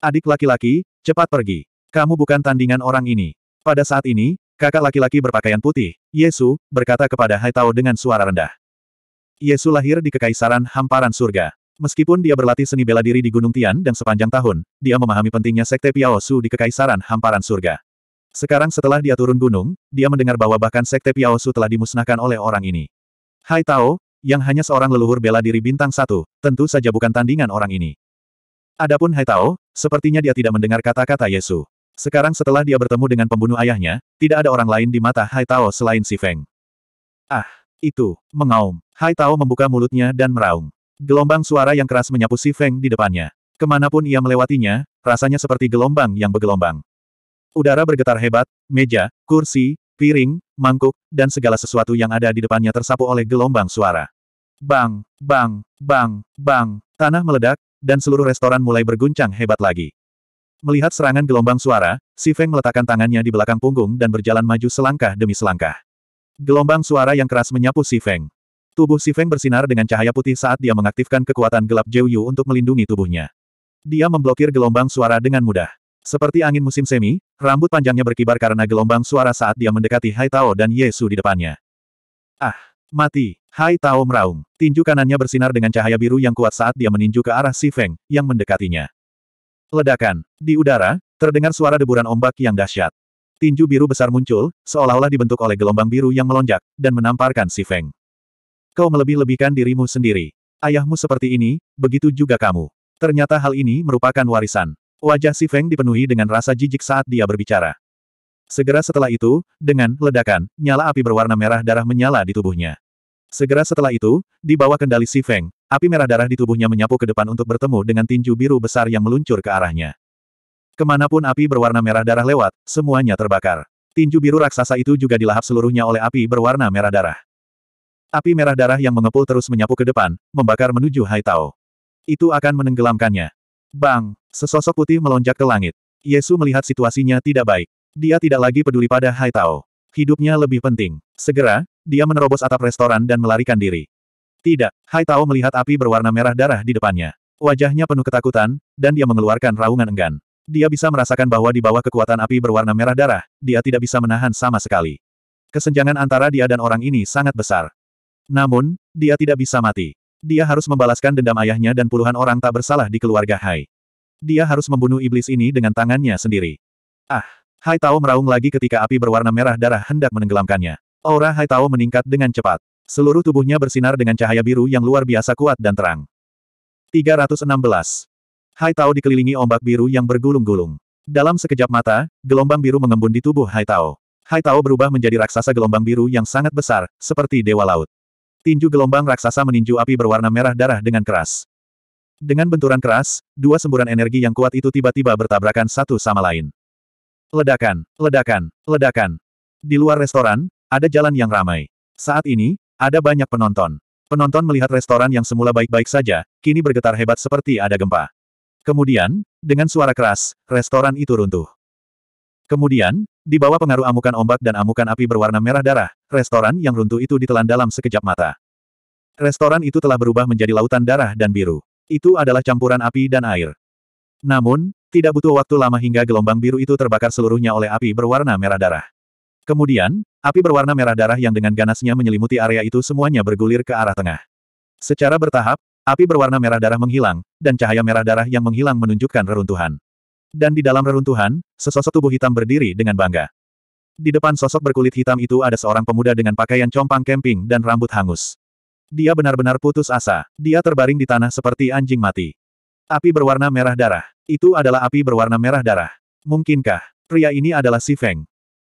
Adik laki-laki, cepat pergi. Kamu bukan tandingan orang ini. Pada saat ini, kakak laki-laki berpakaian putih, Yesu, berkata kepada Hai Tao dengan suara rendah. Yesu lahir di Kekaisaran Hamparan Surga. Meskipun dia berlatih seni bela diri di Gunung Tian dan sepanjang tahun, dia memahami pentingnya Sekte Piao Su di Kekaisaran Hamparan Surga. Sekarang setelah dia turun gunung, dia mendengar bahwa bahkan Sekte Piaosu telah dimusnahkan oleh orang ini. Hai Tao, yang hanya seorang leluhur bela diri bintang satu, tentu saja bukan tandingan orang ini. Adapun Hai Tao, sepertinya dia tidak mendengar kata-kata Yesu. Sekarang setelah dia bertemu dengan pembunuh ayahnya, tidak ada orang lain di mata Hai Tao selain si Feng. Ah, itu, mengaum. Hai Tao membuka mulutnya dan meraung. Gelombang suara yang keras menyapu si Feng di depannya. Kemanapun ia melewatinya, rasanya seperti gelombang yang bergelombang. Udara bergetar hebat, meja, kursi, piring, mangkuk, dan segala sesuatu yang ada di depannya tersapu oleh gelombang suara. Bang, bang, bang, bang, tanah meledak, dan seluruh restoran mulai berguncang hebat lagi. Melihat serangan gelombang suara, Si Feng meletakkan tangannya di belakang punggung dan berjalan maju selangkah demi selangkah. Gelombang suara yang keras menyapu Si Feng. Tubuh Si Feng bersinar dengan cahaya putih saat dia mengaktifkan kekuatan gelap Jiu untuk melindungi tubuhnya. Dia memblokir gelombang suara dengan mudah. Seperti angin musim semi, rambut panjangnya berkibar karena gelombang suara saat dia mendekati Hai Tao dan Yesu di depannya. Ah, mati, Hai Tao meraung. Tinju kanannya bersinar dengan cahaya biru yang kuat saat dia meninju ke arah Si Feng, yang mendekatinya. Ledakan. Di udara, terdengar suara deburan ombak yang dahsyat. Tinju biru besar muncul, seolah-olah dibentuk oleh gelombang biru yang melonjak, dan menamparkan Si Feng. Kau melebih-lebihkan dirimu sendiri. Ayahmu seperti ini, begitu juga kamu. Ternyata hal ini merupakan warisan. Wajah Si Feng dipenuhi dengan rasa jijik saat dia berbicara. Segera setelah itu, dengan ledakan, nyala api berwarna merah darah menyala di tubuhnya. Segera setelah itu, di bawah kendali Si Feng, api merah darah di tubuhnya menyapu ke depan untuk bertemu dengan tinju biru besar yang meluncur ke arahnya. Kemanapun api berwarna merah darah lewat, semuanya terbakar. Tinju biru raksasa itu juga dilahap seluruhnya oleh api berwarna merah darah. Api merah darah yang mengepul terus menyapu ke depan, membakar menuju Haitao. Itu akan menenggelamkannya. Bang! Sesosok putih melonjak ke langit. Yesu melihat situasinya tidak baik. Dia tidak lagi peduli pada Hai Hidupnya lebih penting. Segera, dia menerobos atap restoran dan melarikan diri. Tidak, Hai melihat api berwarna merah darah di depannya. Wajahnya penuh ketakutan, dan dia mengeluarkan raungan enggan. Dia bisa merasakan bahwa di bawah kekuatan api berwarna merah darah, dia tidak bisa menahan sama sekali. Kesenjangan antara dia dan orang ini sangat besar. Namun, dia tidak bisa mati. Dia harus membalaskan dendam ayahnya dan puluhan orang tak bersalah di keluarga Hai. Dia harus membunuh iblis ini dengan tangannya sendiri. Ah! Hai Tao meraung lagi ketika api berwarna merah darah hendak menenggelamkannya. Aura Hai Tao meningkat dengan cepat. Seluruh tubuhnya bersinar dengan cahaya biru yang luar biasa kuat dan terang. 316. Hai Tao dikelilingi ombak biru yang bergulung-gulung. Dalam sekejap mata, gelombang biru mengembun di tubuh Hai Tao. Hai Tao berubah menjadi raksasa gelombang biru yang sangat besar, seperti dewa laut. Tinju gelombang raksasa meninju api berwarna merah darah dengan keras. Dengan benturan keras, dua semburan energi yang kuat itu tiba-tiba bertabrakan satu sama lain. Ledakan, ledakan, ledakan. Di luar restoran, ada jalan yang ramai. Saat ini, ada banyak penonton. Penonton melihat restoran yang semula baik-baik saja, kini bergetar hebat seperti ada gempa. Kemudian, dengan suara keras, restoran itu runtuh. Kemudian, di bawah pengaruh amukan ombak dan amukan api berwarna merah darah, restoran yang runtuh itu ditelan dalam sekejap mata. Restoran itu telah berubah menjadi lautan darah dan biru. Itu adalah campuran api dan air. Namun, tidak butuh waktu lama hingga gelombang biru itu terbakar seluruhnya oleh api berwarna merah darah. Kemudian, api berwarna merah darah yang dengan ganasnya menyelimuti area itu semuanya bergulir ke arah tengah. Secara bertahap, api berwarna merah darah menghilang, dan cahaya merah darah yang menghilang menunjukkan reruntuhan. Dan di dalam reruntuhan, sesosok tubuh hitam berdiri dengan bangga. Di depan sosok berkulit hitam itu ada seorang pemuda dengan pakaian compang camping dan rambut hangus. Dia benar-benar putus asa. Dia terbaring di tanah seperti anjing mati. Api berwarna merah darah. Itu adalah api berwarna merah darah. Mungkinkah, pria ini adalah Si Feng?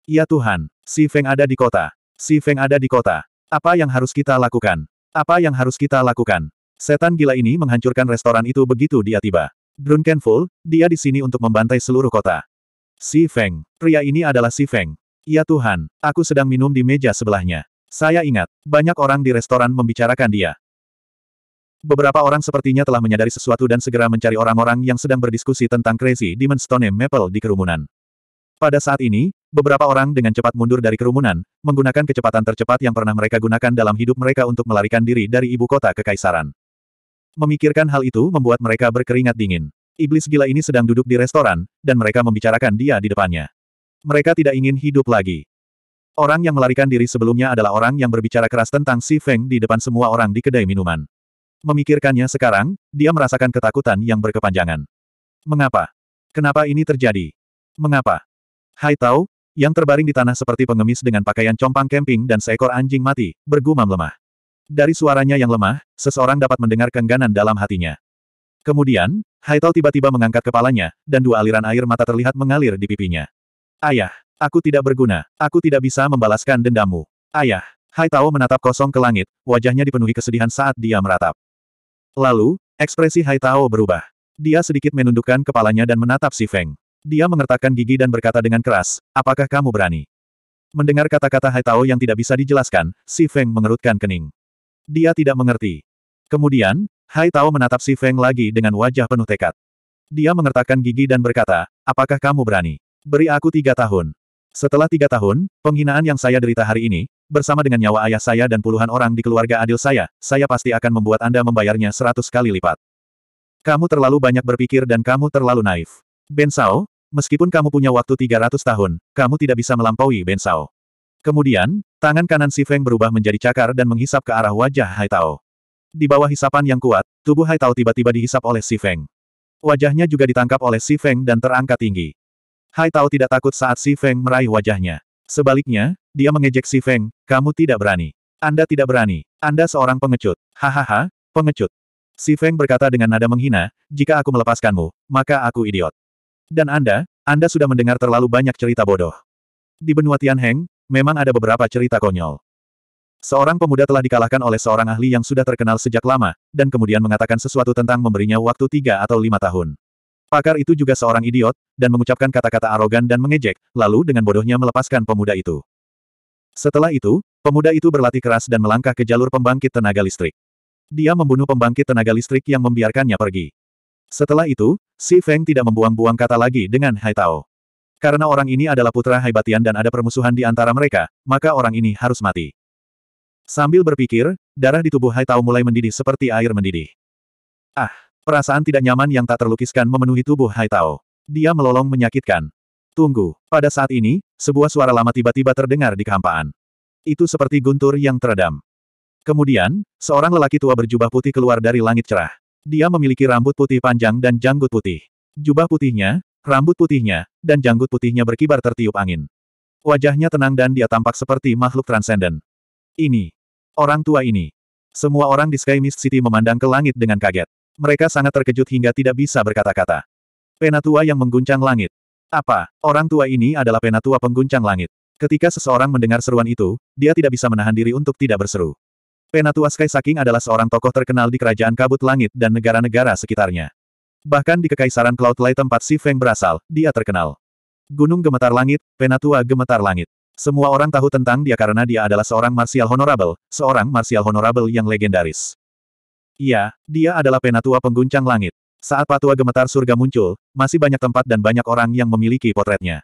Ya Tuhan, Si Feng ada di kota. Si Feng ada di kota. Apa yang harus kita lakukan? Apa yang harus kita lakukan? Setan gila ini menghancurkan restoran itu begitu dia tiba. Drunken Fool, dia di sini untuk membantai seluruh kota. Si Feng. Pria ini adalah Si Feng. Ya Tuhan, aku sedang minum di meja sebelahnya. Saya ingat, banyak orang di restoran membicarakan dia. Beberapa orang sepertinya telah menyadari sesuatu dan segera mencari orang-orang yang sedang berdiskusi tentang Crazy Demon Stone Maple di kerumunan. Pada saat ini, beberapa orang dengan cepat mundur dari kerumunan, menggunakan kecepatan tercepat yang pernah mereka gunakan dalam hidup mereka untuk melarikan diri dari ibu kota ke Kaisaran. Memikirkan hal itu membuat mereka berkeringat dingin. Iblis gila ini sedang duduk di restoran, dan mereka membicarakan dia di depannya. Mereka tidak ingin hidup lagi. Orang yang melarikan diri sebelumnya adalah orang yang berbicara keras tentang Si Feng di depan semua orang di kedai minuman. Memikirkannya sekarang, dia merasakan ketakutan yang berkepanjangan. Mengapa? Kenapa ini terjadi? Mengapa? Hai Tao, yang terbaring di tanah seperti pengemis dengan pakaian compang camping dan seekor anjing mati, bergumam lemah. Dari suaranya yang lemah, seseorang dapat mendengar kengganan dalam hatinya. Kemudian, Haitao tiba-tiba mengangkat kepalanya, dan dua aliran air mata terlihat mengalir di pipinya. Ayah, aku tidak berguna, aku tidak bisa membalaskan dendammu. Ayah, Haitao menatap kosong ke langit, wajahnya dipenuhi kesedihan saat dia meratap. Lalu, ekspresi Haitao berubah. Dia sedikit menundukkan kepalanya dan menatap si Feng. Dia mengertakkan gigi dan berkata dengan keras, apakah kamu berani? Mendengar kata-kata Haitao yang tidak bisa dijelaskan, si Feng mengerutkan kening. Dia tidak mengerti. Kemudian, Hai Tao menatap si Feng lagi dengan wajah penuh tekad. Dia mengertakkan gigi dan berkata, apakah kamu berani? Beri aku tiga tahun. Setelah tiga tahun, penghinaan yang saya derita hari ini, bersama dengan nyawa ayah saya dan puluhan orang di keluarga adil saya, saya pasti akan membuat Anda membayarnya seratus kali lipat. Kamu terlalu banyak berpikir dan kamu terlalu naif. Ben Sao, meskipun kamu punya waktu tiga ratus tahun, kamu tidak bisa melampaui Ben Sao. Kemudian, tangan kanan Si Feng berubah menjadi cakar dan menghisap ke arah wajah Hai Tao. Di bawah hisapan yang kuat, tubuh Hai Tao tiba-tiba dihisap oleh Si Feng. Wajahnya juga ditangkap oleh Si Feng dan terangkat tinggi. Hai Tao tidak takut saat Si Feng meraih wajahnya. Sebaliknya, dia mengejek Si Feng, kamu tidak berani. Anda tidak berani. Anda seorang pengecut. Hahaha, pengecut. Si Feng berkata dengan nada menghina, jika aku melepaskanmu, maka aku idiot. Dan Anda, Anda sudah mendengar terlalu banyak cerita bodoh. Di benua Tianheng, memang ada beberapa cerita konyol. Seorang pemuda telah dikalahkan oleh seorang ahli yang sudah terkenal sejak lama, dan kemudian mengatakan sesuatu tentang memberinya waktu tiga atau lima tahun. Pakar itu juga seorang idiot, dan mengucapkan kata-kata arogan dan mengejek, lalu dengan bodohnya melepaskan pemuda itu. Setelah itu, pemuda itu berlatih keras dan melangkah ke jalur pembangkit tenaga listrik. Dia membunuh pembangkit tenaga listrik yang membiarkannya pergi. Setelah itu, Si Feng tidak membuang-buang kata lagi dengan Hai Tao. Karena orang ini adalah putra Haibatian dan ada permusuhan di antara mereka, maka orang ini harus mati. Sambil berpikir, darah di tubuh Hai mulai mendidih seperti air mendidih. Ah, perasaan tidak nyaman yang tak terlukiskan memenuhi tubuh Hai Dia melolong menyakitkan. Tunggu, pada saat ini, sebuah suara lama tiba-tiba terdengar di kehampaan. Itu seperti guntur yang teredam. Kemudian, seorang lelaki tua berjubah putih keluar dari langit cerah. Dia memiliki rambut putih panjang dan janggut putih. Jubah putihnya, rambut putihnya, dan janggut putihnya berkibar tertiup angin. Wajahnya tenang dan dia tampak seperti makhluk transenden. Ini. Orang tua ini. Semua orang di Sky Mist City memandang ke langit dengan kaget. Mereka sangat terkejut hingga tidak bisa berkata-kata. Penatua yang mengguncang langit. Apa? Orang tua ini adalah penatua pengguncang langit. Ketika seseorang mendengar seruan itu, dia tidak bisa menahan diri untuk tidak berseru. Penatua Sky Saking adalah seorang tokoh terkenal di kerajaan kabut langit dan negara-negara sekitarnya. Bahkan di Kekaisaran Cloud Light tempat si Feng berasal, dia terkenal. Gunung Gemetar Langit, Penatua Gemetar Langit. Semua orang tahu tentang dia karena dia adalah seorang martial honorable, seorang martial honorable yang legendaris. Iya, dia adalah Penatua Pengguncang Langit. Saat patua gemetar surga muncul, masih banyak tempat dan banyak orang yang memiliki potretnya.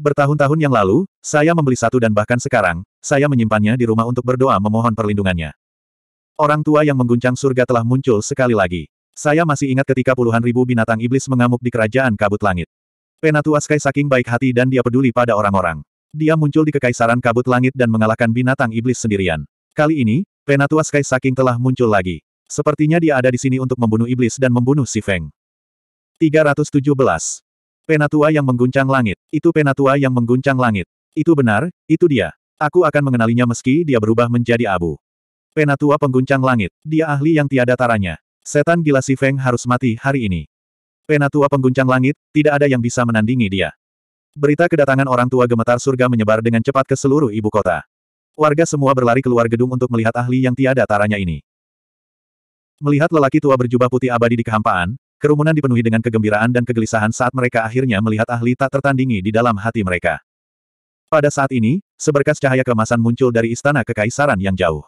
Bertahun-tahun yang lalu, saya membeli satu dan bahkan sekarang, saya menyimpannya di rumah untuk berdoa memohon perlindungannya. Orang tua yang mengguncang surga telah muncul sekali lagi. Saya masih ingat ketika puluhan ribu binatang iblis mengamuk di kerajaan kabut langit. Penatua Sky saking baik hati dan dia peduli pada orang-orang. Dia muncul di kekaisaran kabut langit dan mengalahkan binatang iblis sendirian. Kali ini, Penatua Sky saking telah muncul lagi. Sepertinya dia ada di sini untuk membunuh iblis dan membunuh si Feng. 317. Penatua yang mengguncang langit. Itu penatua yang mengguncang langit. Itu benar, itu dia. Aku akan mengenalinya meski dia berubah menjadi abu. Penatua pengguncang langit. Dia ahli yang tiada taranya. Setan gila si Feng harus mati hari ini. Penatua pengguncang langit, tidak ada yang bisa menandingi dia. Berita kedatangan orang tua gemetar surga menyebar dengan cepat ke seluruh ibu kota. Warga semua berlari keluar gedung untuk melihat ahli yang tiada taranya ini. Melihat lelaki tua berjubah putih abadi di kehampaan, kerumunan dipenuhi dengan kegembiraan dan kegelisahan saat mereka akhirnya melihat ahli tak tertandingi di dalam hati mereka. Pada saat ini, seberkas cahaya kemasan muncul dari istana kekaisaran yang jauh.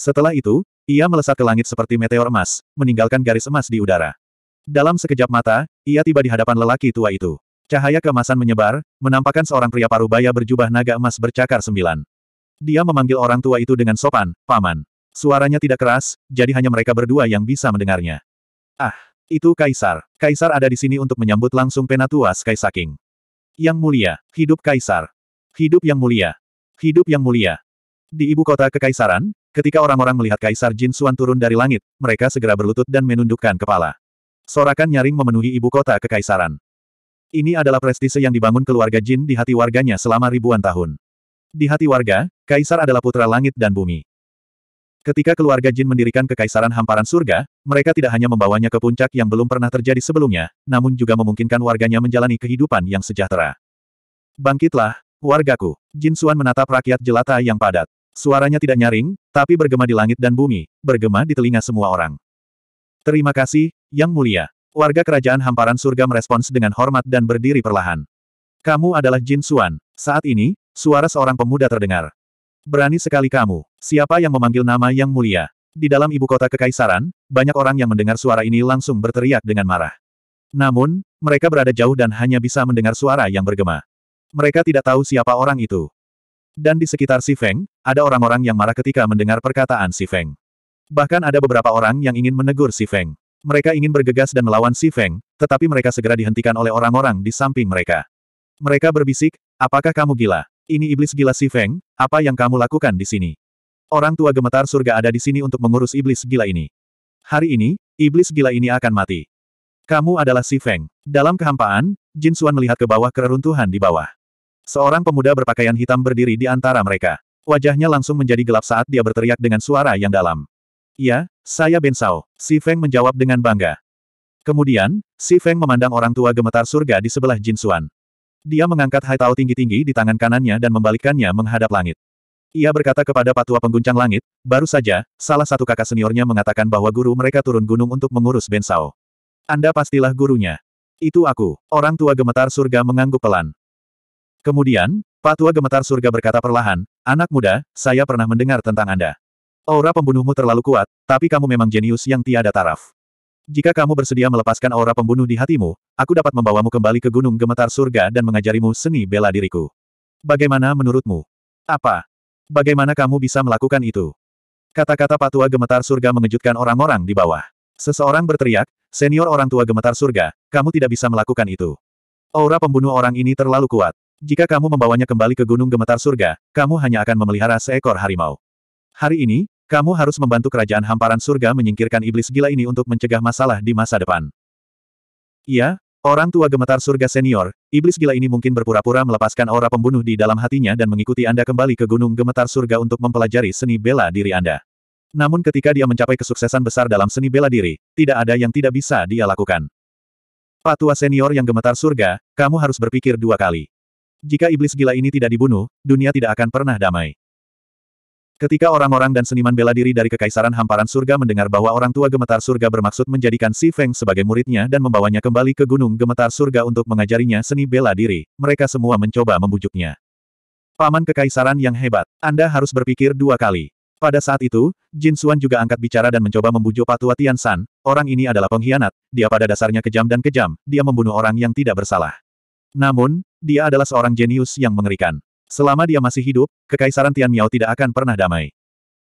Setelah itu, ia melesat ke langit seperti meteor emas, meninggalkan garis emas di udara. Dalam sekejap mata, ia tiba di hadapan lelaki tua itu. Cahaya keemasan menyebar, menampakkan seorang pria parubaya berjubah naga emas bercakar sembilan. Dia memanggil orang tua itu dengan sopan, paman. Suaranya tidak keras, jadi hanya mereka berdua yang bisa mendengarnya. Ah, itu Kaisar. Kaisar ada di sini untuk menyambut langsung Penatua Sky Saking. Yang mulia, hidup Kaisar. Hidup yang mulia. Hidup yang mulia. Di ibu kota kekaisaran, Ketika orang-orang melihat Kaisar Jin Suan turun dari langit, mereka segera berlutut dan menundukkan kepala. Sorakan nyaring memenuhi ibu kota kekaisaran. Ini adalah prestise yang dibangun keluarga Jin di hati warganya selama ribuan tahun. Di hati warga, Kaisar adalah putra langit dan bumi. Ketika keluarga Jin mendirikan kekaisaran hamparan surga, mereka tidak hanya membawanya ke puncak yang belum pernah terjadi sebelumnya, namun juga memungkinkan warganya menjalani kehidupan yang sejahtera. Bangkitlah, wargaku. Jin Suan menatap rakyat jelata yang padat. Suaranya tidak nyaring, tapi bergema di langit dan bumi, bergema di telinga semua orang. Terima kasih, Yang Mulia. Warga kerajaan hamparan surga merespons dengan hormat dan berdiri perlahan. Kamu adalah Jin Suan. Saat ini, suara seorang pemuda terdengar. Berani sekali kamu. Siapa yang memanggil nama Yang Mulia? Di dalam ibu kota kekaisaran, banyak orang yang mendengar suara ini langsung berteriak dengan marah. Namun, mereka berada jauh dan hanya bisa mendengar suara yang bergema. Mereka tidak tahu siapa orang itu. Dan di sekitar Si Feng, ada orang-orang yang marah ketika mendengar perkataan Si Feng. Bahkan ada beberapa orang yang ingin menegur Si Feng. Mereka ingin bergegas dan melawan Si Feng, tetapi mereka segera dihentikan oleh orang-orang di samping mereka. Mereka berbisik, apakah kamu gila? Ini iblis gila Si Feng, apa yang kamu lakukan di sini? Orang tua gemetar surga ada di sini untuk mengurus iblis gila ini. Hari ini, iblis gila ini akan mati. Kamu adalah Si Feng. Dalam kehampaan, Jin Xuan melihat ke bawah keruntuhan di bawah. Seorang pemuda berpakaian hitam berdiri di antara mereka. Wajahnya langsung menjadi gelap saat dia berteriak dengan suara yang dalam. "Ya, saya Ben Sao. Si Feng menjawab dengan bangga. Kemudian, si Feng memandang orang tua gemetar surga di sebelah Jin Xuan. Dia mengangkat Haitao tinggi-tinggi di tangan kanannya dan membalikkannya menghadap langit. Ia berkata kepada patua pengguncang langit, baru saja, salah satu kakak seniornya mengatakan bahwa guru mereka turun gunung untuk mengurus Ben Sao. Anda pastilah gurunya. Itu aku. Orang tua gemetar surga mengangguk pelan. Kemudian, Patua gemetar surga berkata perlahan, Anak muda, saya pernah mendengar tentang Anda. Aura pembunuhmu terlalu kuat, tapi kamu memang jenius yang tiada taraf. Jika kamu bersedia melepaskan aura pembunuh di hatimu, aku dapat membawamu kembali ke gunung gemetar surga dan mengajarimu seni bela diriku. Bagaimana menurutmu? Apa? Bagaimana kamu bisa melakukan itu? Kata-kata patua gemetar surga mengejutkan orang-orang di bawah. Seseorang berteriak, senior orang tua gemetar surga, kamu tidak bisa melakukan itu. Aura pembunuh orang ini terlalu kuat. Jika kamu membawanya kembali ke Gunung Gemetar Surga, kamu hanya akan memelihara seekor harimau. Hari ini, kamu harus membantu kerajaan hamparan surga menyingkirkan iblis gila ini untuk mencegah masalah di masa depan. Iya, orang tua gemetar surga senior, iblis gila ini mungkin berpura-pura melepaskan aura pembunuh di dalam hatinya dan mengikuti Anda kembali ke Gunung Gemetar Surga untuk mempelajari seni bela diri Anda. Namun ketika dia mencapai kesuksesan besar dalam seni bela diri, tidak ada yang tidak bisa dia lakukan. Patua senior yang gemetar surga, kamu harus berpikir dua kali. Jika iblis gila ini tidak dibunuh, dunia tidak akan pernah damai. Ketika orang-orang dan seniman bela diri dari Kekaisaran Hamparan Surga mendengar bahwa orang tua Gemetar Surga bermaksud menjadikan Si Feng sebagai muridnya dan membawanya kembali ke Gunung Gemetar Surga untuk mengajarinya seni bela diri, mereka semua mencoba membujuknya. Paman Kekaisaran yang hebat, Anda harus berpikir dua kali. Pada saat itu, Jin Xuan juga angkat bicara dan mencoba membujuk Patua Tian San, orang ini adalah pengkhianat, dia pada dasarnya kejam dan kejam, dia membunuh orang yang tidak bersalah. Namun, dia adalah seorang jenius yang mengerikan. Selama dia masih hidup, Kekaisaran Tian Miao tidak akan pernah damai.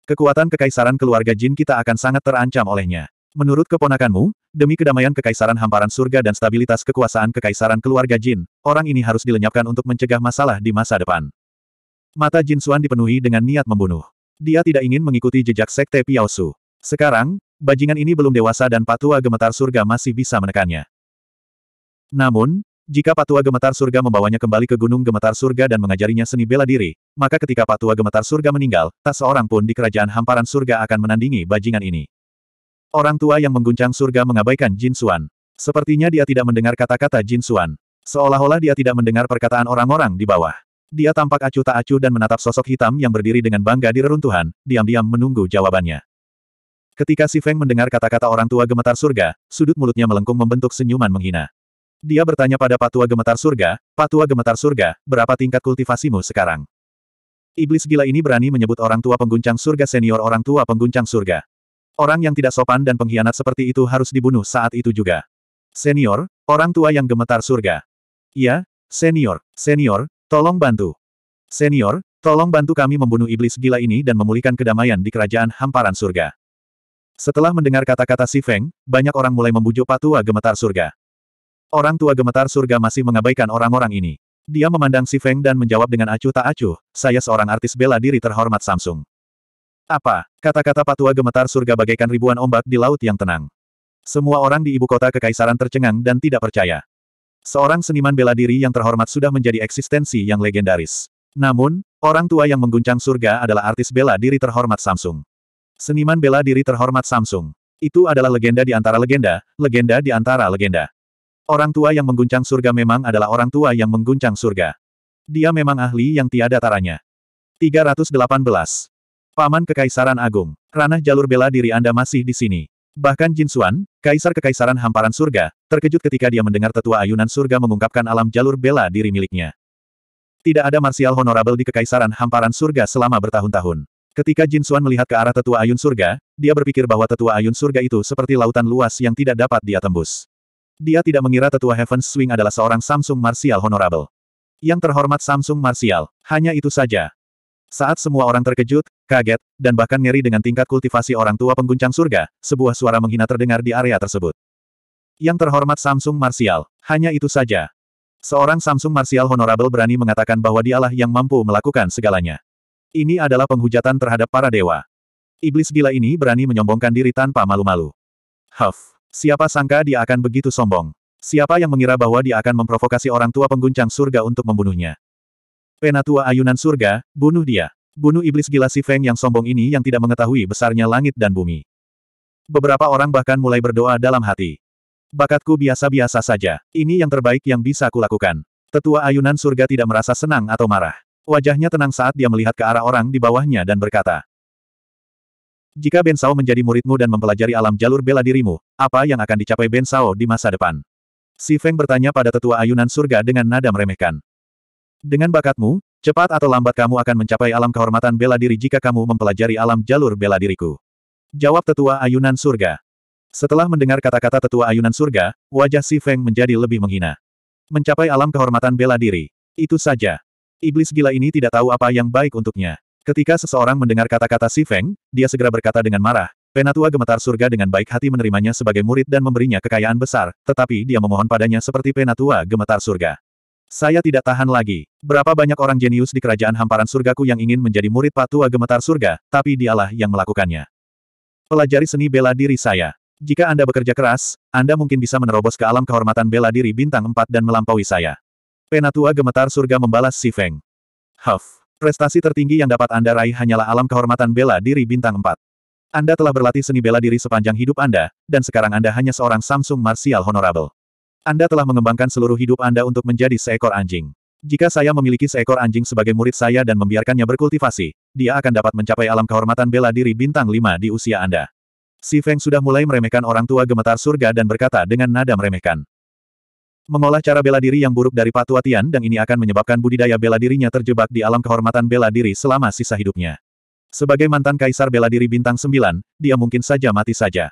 Kekuatan Kekaisaran keluarga Jin kita akan sangat terancam olehnya. Menurut keponakanmu, demi kedamaian Kekaisaran hamparan surga dan stabilitas kekuasaan Kekaisaran keluarga Jin, orang ini harus dilenyapkan untuk mencegah masalah di masa depan. Mata Jin Suan dipenuhi dengan niat membunuh. Dia tidak ingin mengikuti jejak Sekte Piao Su. Sekarang, bajingan ini belum dewasa dan patua gemetar surga masih bisa menekannya. Namun, jika Patua Gemetar Surga membawanya kembali ke Gunung Gemetar Surga dan mengajarinya seni bela diri, maka ketika Patua Gemetar Surga meninggal, tak seorang pun di kerajaan hamparan surga akan menandingi bajingan ini. Orang tua yang mengguncang surga mengabaikan Jin Suan. Sepertinya dia tidak mendengar kata-kata Jin Suan. Seolah-olah dia tidak mendengar perkataan orang-orang di bawah. Dia tampak acuh tak acuh dan menatap sosok hitam yang berdiri dengan bangga di reruntuhan, diam-diam menunggu jawabannya. Ketika Si Feng mendengar kata-kata orang tua gemetar surga, sudut mulutnya melengkung membentuk senyuman menghina. Dia bertanya pada patua gemetar surga, patua gemetar surga, berapa tingkat kultivasimu sekarang? Iblis gila ini berani menyebut orang tua pengguncang surga senior orang tua pengguncang surga. Orang yang tidak sopan dan pengkhianat seperti itu harus dibunuh saat itu juga. Senior, orang tua yang gemetar surga. Iya, senior, senior, tolong bantu. Senior, tolong bantu kami membunuh iblis gila ini dan memulihkan kedamaian di kerajaan hamparan surga. Setelah mendengar kata-kata si Feng, banyak orang mulai membujuk patua gemetar surga. Orang tua gemetar surga masih mengabaikan orang-orang ini. Dia memandang si Feng dan menjawab dengan acuh tak acuh, saya seorang artis bela diri terhormat Samsung. Apa? Kata-kata patua gemetar surga bagaikan ribuan ombak di laut yang tenang. Semua orang di ibu kota kekaisaran tercengang dan tidak percaya. Seorang seniman bela diri yang terhormat sudah menjadi eksistensi yang legendaris. Namun, orang tua yang mengguncang surga adalah artis bela diri terhormat Samsung. Seniman bela diri terhormat Samsung. Itu adalah legenda di antara legenda, legenda di antara legenda. Orang tua yang mengguncang surga memang adalah orang tua yang mengguncang surga. Dia memang ahli yang tiada taranya. 318. Paman Kekaisaran Agung. Ranah jalur bela diri Anda masih di sini. Bahkan Jin Xuan, Kaisar Kekaisaran Hamparan Surga, terkejut ketika dia mendengar tetua ayunan surga mengungkapkan alam jalur bela diri miliknya. Tidak ada marsial honorable di Kekaisaran Hamparan Surga selama bertahun-tahun. Ketika Jin Xuan melihat ke arah tetua ayun surga, dia berpikir bahwa tetua ayun surga itu seperti lautan luas yang tidak dapat dia tembus. Dia tidak mengira tetua Heaven Swing adalah seorang Samsung Martial Honorable. Yang terhormat Samsung Martial, hanya itu saja. Saat semua orang terkejut, kaget, dan bahkan ngeri dengan tingkat kultivasi orang tua pengguncang surga, sebuah suara menghina terdengar di area tersebut. Yang terhormat Samsung Martial, hanya itu saja. Seorang Samsung Martial Honorable berani mengatakan bahwa dialah yang mampu melakukan segalanya. Ini adalah penghujatan terhadap para dewa. Iblis gila ini berani menyombongkan diri tanpa malu-malu. Huff. Siapa sangka dia akan begitu sombong. Siapa yang mengira bahwa dia akan memprovokasi orang tua pengguncang surga untuk membunuhnya. Penatua ayunan surga, bunuh dia. Bunuh iblis gila si Feng yang sombong ini yang tidak mengetahui besarnya langit dan bumi. Beberapa orang bahkan mulai berdoa dalam hati. Bakatku biasa-biasa saja. Ini yang terbaik yang bisa kulakukan. Tetua ayunan surga tidak merasa senang atau marah. Wajahnya tenang saat dia melihat ke arah orang di bawahnya dan berkata, jika Ben Sao menjadi muridmu dan mempelajari alam jalur bela dirimu, apa yang akan dicapai Ben Sao di masa depan? Si Feng bertanya pada tetua ayunan surga dengan nada meremehkan. Dengan bakatmu, cepat atau lambat kamu akan mencapai alam kehormatan bela diri jika kamu mempelajari alam jalur bela diriku. Jawab tetua ayunan surga. Setelah mendengar kata-kata tetua ayunan surga, wajah Si Feng menjadi lebih menghina. Mencapai alam kehormatan bela diri. Itu saja. Iblis gila ini tidak tahu apa yang baik untuknya. Ketika seseorang mendengar kata-kata Si Feng, dia segera berkata dengan marah, Penatua Gemetar Surga dengan baik hati menerimanya sebagai murid dan memberinya kekayaan besar, tetapi dia memohon padanya seperti Penatua Gemetar Surga. Saya tidak tahan lagi. Berapa banyak orang jenius di kerajaan hamparan surgaku yang ingin menjadi murid Patua Gemetar Surga, tapi dialah yang melakukannya. Pelajari seni bela diri saya. Jika Anda bekerja keras, Anda mungkin bisa menerobos ke alam kehormatan bela diri bintang 4 dan melampaui saya. Penatua Gemetar Surga membalas Si Feng. Huff. Prestasi tertinggi yang dapat Anda raih hanyalah alam kehormatan bela diri bintang 4. Anda telah berlatih seni bela diri sepanjang hidup Anda, dan sekarang Anda hanya seorang Samsung Martial Honorable. Anda telah mengembangkan seluruh hidup Anda untuk menjadi seekor anjing. Jika saya memiliki seekor anjing sebagai murid saya dan membiarkannya berkultivasi, dia akan dapat mencapai alam kehormatan bela diri bintang 5 di usia Anda. Si Feng sudah mulai meremehkan orang tua gemetar surga dan berkata dengan nada meremehkan. Mengolah cara bela diri yang buruk dari Patua Tian dan ini akan menyebabkan budidaya bela dirinya terjebak di alam kehormatan bela diri selama sisa hidupnya. Sebagai mantan kaisar bela diri bintang 9, dia mungkin saja mati saja.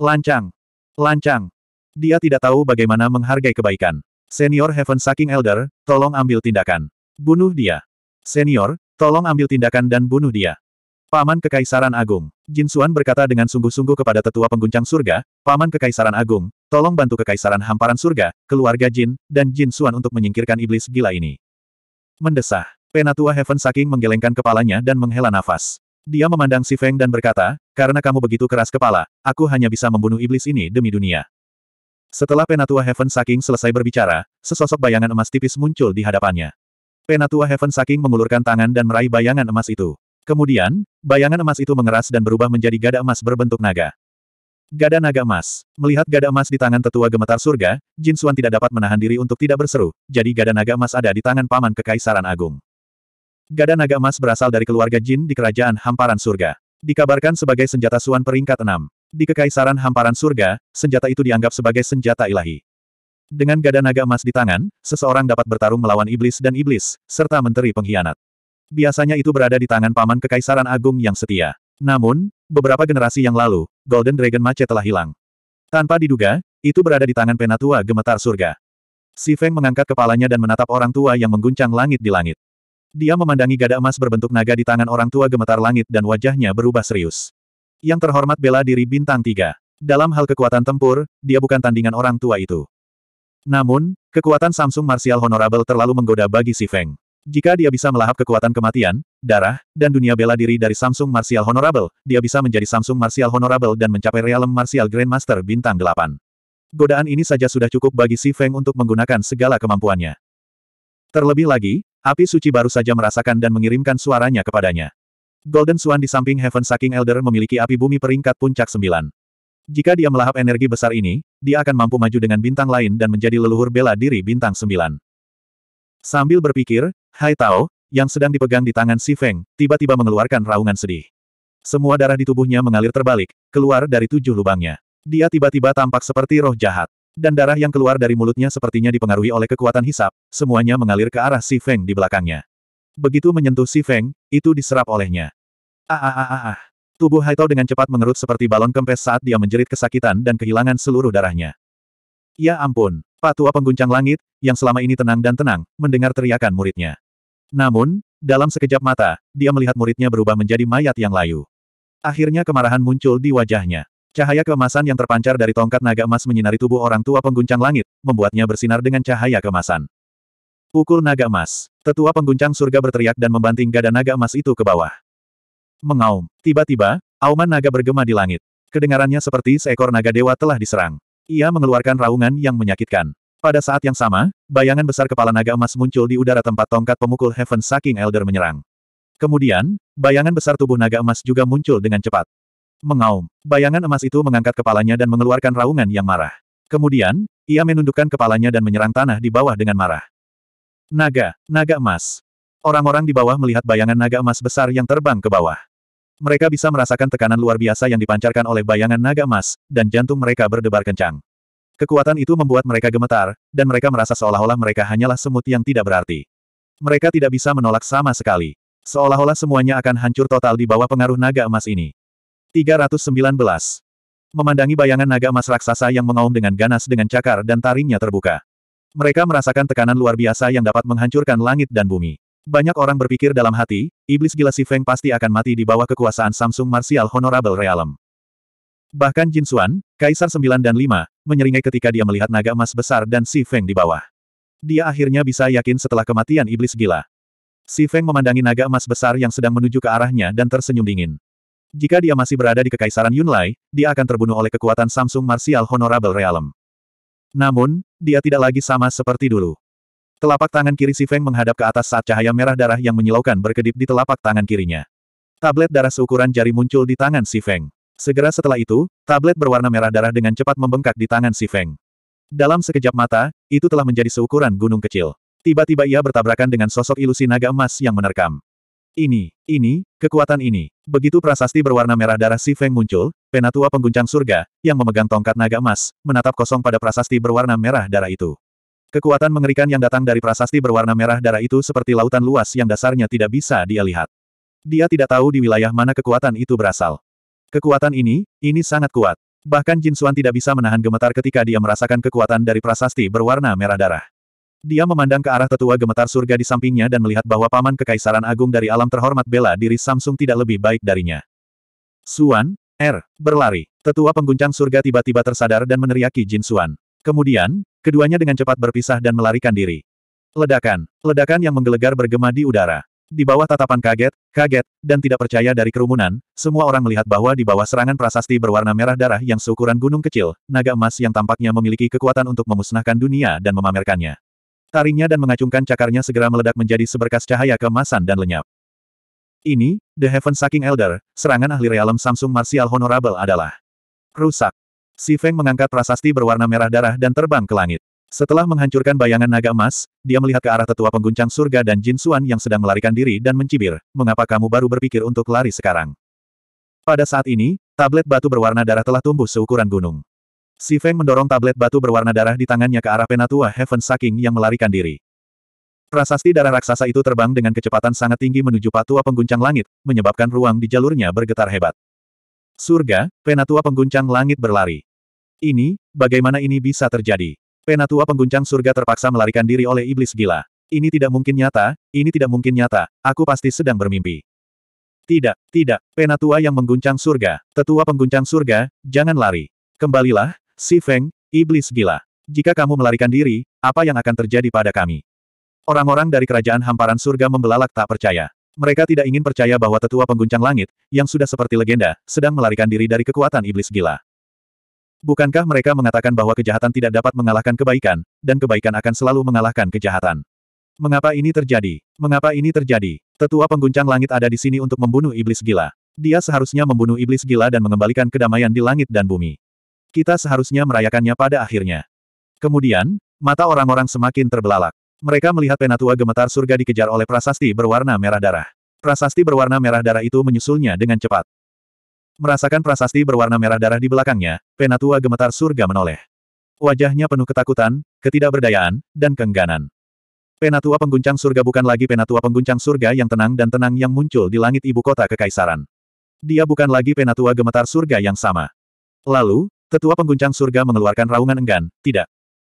Lancang. Lancang. Dia tidak tahu bagaimana menghargai kebaikan. Senior Heaven Saking Elder, tolong ambil tindakan. Bunuh dia. Senior, tolong ambil tindakan dan bunuh dia. Paman Kekaisaran Agung. Jin Suan berkata dengan sungguh-sungguh kepada tetua pengguncang surga, Paman Kekaisaran Agung, Tolong bantu Kekaisaran Hamparan Surga, keluarga Jin, dan Jin Suan untuk menyingkirkan iblis gila ini. Mendesah. Penatua Heaven saking menggelengkan kepalanya dan menghela nafas. Dia memandang Si Feng dan berkata, karena kamu begitu keras kepala, aku hanya bisa membunuh iblis ini demi dunia. Setelah Penatua Heaven saking selesai berbicara, sesosok bayangan emas tipis muncul di hadapannya. Penatua Heaven saking mengulurkan tangan dan meraih bayangan emas itu. Kemudian, bayangan emas itu mengeras dan berubah menjadi gada emas berbentuk naga. Gada naga emas. Melihat gada emas di tangan tetua gemetar surga, Jin Suan tidak dapat menahan diri untuk tidak berseru, jadi gada naga emas ada di tangan paman kekaisaran agung. Gada naga emas berasal dari keluarga Jin di kerajaan hamparan surga. Dikabarkan sebagai senjata Suan peringkat enam. Di kekaisaran hamparan surga, senjata itu dianggap sebagai senjata ilahi. Dengan gada naga emas di tangan, seseorang dapat bertarung melawan iblis dan iblis, serta menteri pengkhianat. Biasanya itu berada di tangan paman kekaisaran agung yang setia. Namun, beberapa generasi yang lalu, Golden Dragon Mace telah hilang. Tanpa diduga, itu berada di tangan penatua gemetar surga. Si Feng mengangkat kepalanya dan menatap orang tua yang mengguncang langit di langit. Dia memandangi gada emas berbentuk naga di tangan orang tua gemetar langit dan wajahnya berubah serius. Yang terhormat bela diri bintang tiga. Dalam hal kekuatan tempur, dia bukan tandingan orang tua itu. Namun, kekuatan Samsung Martial Honorable terlalu menggoda bagi Si Feng. Jika dia bisa melahap kekuatan kematian, darah, dan dunia bela diri dari Samsung Martial Honorable, dia bisa menjadi Samsung Martial Honorable dan mencapai realem Martial Grandmaster bintang 8. Godaan ini saja sudah cukup bagi Si Feng untuk menggunakan segala kemampuannya. Terlebih lagi, api suci baru saja merasakan dan mengirimkan suaranya kepadanya. Golden Swan di samping Heaven Saking Elder memiliki api bumi peringkat puncak 9. Jika dia melahap energi besar ini, dia akan mampu maju dengan bintang lain dan menjadi leluhur bela diri bintang 9. Sambil berpikir, Hai Tao, yang sedang dipegang di tangan Si Feng, tiba-tiba mengeluarkan raungan sedih. Semua darah di tubuhnya mengalir terbalik, keluar dari tujuh lubangnya. Dia tiba-tiba tampak seperti roh jahat. Dan darah yang keluar dari mulutnya sepertinya dipengaruhi oleh kekuatan hisap, semuanya mengalir ke arah Si Feng di belakangnya. Begitu menyentuh Si Feng, itu diserap olehnya. Ah ah ah ah, ah. Tubuh Hai Tao dengan cepat mengerut seperti balon kempes saat dia menjerit kesakitan dan kehilangan seluruh darahnya. Ya ampun, Patua pengguncang langit, yang selama ini tenang dan tenang, mendengar teriakan muridnya. Namun, dalam sekejap mata, dia melihat muridnya berubah menjadi mayat yang layu. Akhirnya kemarahan muncul di wajahnya. Cahaya kemasan yang terpancar dari tongkat naga emas menyinari tubuh orang tua pengguncang langit, membuatnya bersinar dengan cahaya kemasan. Pukul naga emas. Tetua pengguncang surga berteriak dan membanting gada naga emas itu ke bawah. Mengaum. Tiba-tiba, auman naga bergema di langit. Kedengarannya seperti seekor naga dewa telah diserang. Ia mengeluarkan raungan yang menyakitkan. Pada saat yang sama, bayangan besar kepala naga emas muncul di udara tempat tongkat pemukul Heaven Saking Elder menyerang. Kemudian, bayangan besar tubuh naga emas juga muncul dengan cepat. Mengaum, bayangan emas itu mengangkat kepalanya dan mengeluarkan raungan yang marah. Kemudian, ia menundukkan kepalanya dan menyerang tanah di bawah dengan marah. Naga, naga emas. Orang-orang di bawah melihat bayangan naga emas besar yang terbang ke bawah. Mereka bisa merasakan tekanan luar biasa yang dipancarkan oleh bayangan naga emas, dan jantung mereka berdebar kencang. Kekuatan itu membuat mereka gemetar, dan mereka merasa seolah-olah mereka hanyalah semut yang tidak berarti. Mereka tidak bisa menolak sama sekali. Seolah-olah semuanya akan hancur total di bawah pengaruh naga emas ini. 319. Memandangi bayangan naga emas raksasa yang mengaum dengan ganas dengan cakar dan taringnya terbuka. Mereka merasakan tekanan luar biasa yang dapat menghancurkan langit dan bumi. Banyak orang berpikir dalam hati, iblis gila si Feng pasti akan mati di bawah kekuasaan Samsung Martial Honorable Realm. Bahkan Jin Xuan, Kaisar 9 dan 5, menyeringai ketika dia melihat naga emas besar dan Si Feng di bawah. Dia akhirnya bisa yakin setelah kematian iblis gila. Si Feng memandangi naga emas besar yang sedang menuju ke arahnya dan tersenyum dingin. Jika dia masih berada di Kekaisaran Yunlai, dia akan terbunuh oleh kekuatan Samsung Martial Honorable Realm. Namun, dia tidak lagi sama seperti dulu. Telapak tangan kiri Si Feng menghadap ke atas saat cahaya merah darah yang menyilaukan berkedip di telapak tangan kirinya. Tablet darah seukuran jari muncul di tangan Si Feng. Segera setelah itu, tablet berwarna merah darah dengan cepat membengkak di tangan si Feng. Dalam sekejap mata, itu telah menjadi seukuran gunung kecil. Tiba-tiba ia bertabrakan dengan sosok ilusi naga emas yang menerkam. Ini, ini, kekuatan ini. Begitu prasasti berwarna merah darah si Feng muncul, penatua pengguncang surga, yang memegang tongkat naga emas, menatap kosong pada prasasti berwarna merah darah itu. Kekuatan mengerikan yang datang dari prasasti berwarna merah darah itu seperti lautan luas yang dasarnya tidak bisa dia lihat. Dia tidak tahu di wilayah mana kekuatan itu berasal. Kekuatan ini, ini sangat kuat. Bahkan Jin Suan tidak bisa menahan gemetar ketika dia merasakan kekuatan dari prasasti berwarna merah darah. Dia memandang ke arah tetua gemetar surga di sampingnya dan melihat bahwa paman kekaisaran agung dari alam terhormat bela diri Samsung tidak lebih baik darinya. Suan, R, er, berlari. Tetua pengguncang surga tiba-tiba tersadar dan meneriaki Jin Suan. Kemudian, keduanya dengan cepat berpisah dan melarikan diri. Ledakan, ledakan yang menggelegar bergema di udara. Di bawah tatapan kaget, kaget, dan tidak percaya dari kerumunan, semua orang melihat bahwa di bawah serangan prasasti berwarna merah darah yang seukuran gunung kecil, naga emas yang tampaknya memiliki kekuatan untuk memusnahkan dunia dan memamerkannya. Taringnya dan mengacungkan cakarnya segera meledak menjadi seberkas cahaya kemasan dan lenyap. Ini, The Heaven Sucking Elder, serangan ahli realem Samsung Martial Honorable adalah rusak. Si Feng mengangkat prasasti berwarna merah darah dan terbang ke langit. Setelah menghancurkan bayangan naga emas, dia melihat ke arah tetua pengguncang surga dan Jin Suan yang sedang melarikan diri dan mencibir, mengapa kamu baru berpikir untuk lari sekarang? Pada saat ini, tablet batu berwarna darah telah tumbuh seukuran gunung. Si Feng mendorong tablet batu berwarna darah di tangannya ke arah penatua Heaven Saking yang melarikan diri. Prasasti darah raksasa itu terbang dengan kecepatan sangat tinggi menuju patua pengguncang langit, menyebabkan ruang di jalurnya bergetar hebat. Surga, penatua pengguncang langit berlari. Ini, bagaimana ini bisa terjadi? Penatua pengguncang surga terpaksa melarikan diri oleh iblis gila. Ini tidak mungkin nyata, ini tidak mungkin nyata, aku pasti sedang bermimpi. Tidak, tidak, penatua yang mengguncang surga, tetua pengguncang surga, jangan lari. Kembalilah, si Feng, iblis gila. Jika kamu melarikan diri, apa yang akan terjadi pada kami? Orang-orang dari kerajaan hamparan surga membelalak tak percaya. Mereka tidak ingin percaya bahwa tetua pengguncang langit, yang sudah seperti legenda, sedang melarikan diri dari kekuatan iblis gila. Bukankah mereka mengatakan bahwa kejahatan tidak dapat mengalahkan kebaikan, dan kebaikan akan selalu mengalahkan kejahatan? Mengapa ini terjadi? Mengapa ini terjadi? Tetua pengguncang langit ada di sini untuk membunuh iblis gila. Dia seharusnya membunuh iblis gila dan mengembalikan kedamaian di langit dan bumi. Kita seharusnya merayakannya pada akhirnya. Kemudian, mata orang-orang semakin terbelalak. Mereka melihat penatua gemetar surga dikejar oleh prasasti berwarna merah darah. Prasasti berwarna merah darah itu menyusulnya dengan cepat. Merasakan prasasti berwarna merah darah di belakangnya, Penatua gemetar surga menoleh. Wajahnya penuh ketakutan, ketidakberdayaan, dan kengganan. Penatua pengguncang surga bukan lagi Penatua pengguncang surga yang tenang dan tenang yang muncul di langit ibu kota kekaisaran. Dia bukan lagi Penatua gemetar surga yang sama. Lalu, tetua pengguncang surga mengeluarkan raungan enggan, tidak.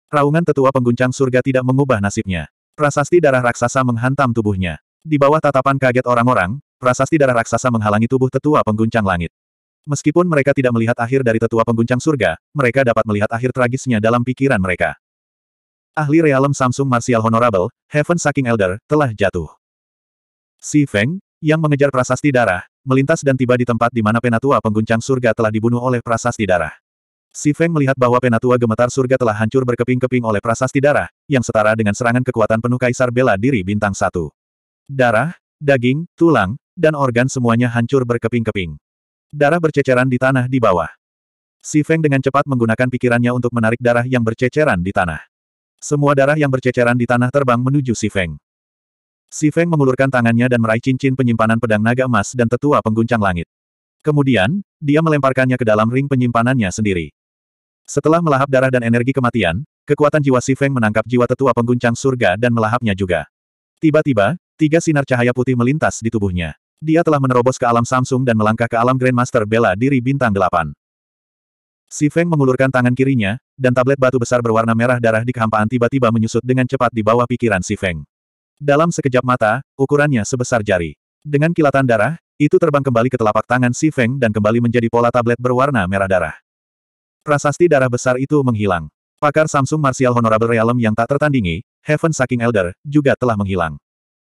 Raungan tetua pengguncang surga tidak mengubah nasibnya. Prasasti darah raksasa menghantam tubuhnya. Di bawah tatapan kaget orang-orang, prasasti darah raksasa menghalangi tubuh tetua pengguncang langit. Meskipun mereka tidak melihat akhir dari tetua pengguncang surga, mereka dapat melihat akhir tragisnya dalam pikiran mereka. Ahli realem Samsung Martial Honorable, Heaven Saking Elder, telah jatuh. Si Feng, yang mengejar prasasti darah, melintas dan tiba di tempat di mana penatua pengguncang surga telah dibunuh oleh prasasti darah. Si Feng melihat bahwa penatua gemetar surga telah hancur berkeping-keping oleh prasasti darah, yang setara dengan serangan kekuatan penuh kaisar bela diri bintang satu. Darah, daging, tulang, dan organ semuanya hancur berkeping-keping. Darah berceceran di tanah di bawah. Si Feng dengan cepat menggunakan pikirannya untuk menarik darah yang berceceran di tanah. Semua darah yang berceceran di tanah terbang menuju Si Feng. Si Feng mengulurkan tangannya dan meraih cincin penyimpanan pedang naga emas dan tetua pengguncang langit. Kemudian, dia melemparkannya ke dalam ring penyimpanannya sendiri. Setelah melahap darah dan energi kematian, kekuatan jiwa Si Feng menangkap jiwa tetua pengguncang surga dan melahapnya juga. Tiba-tiba, tiga sinar cahaya putih melintas di tubuhnya. Dia telah menerobos ke alam Samsung dan melangkah ke alam Grandmaster bela diri bintang delapan. Si Feng mengulurkan tangan kirinya, dan tablet batu besar berwarna merah darah di kehampaan tiba-tiba menyusut dengan cepat di bawah pikiran Si Feng. Dalam sekejap mata, ukurannya sebesar jari. Dengan kilatan darah, itu terbang kembali ke telapak tangan Si Feng dan kembali menjadi pola tablet berwarna merah darah. Prasasti darah besar itu menghilang. Pakar Samsung Martial Honorable Realm yang tak tertandingi, Heaven Saking Elder, juga telah menghilang.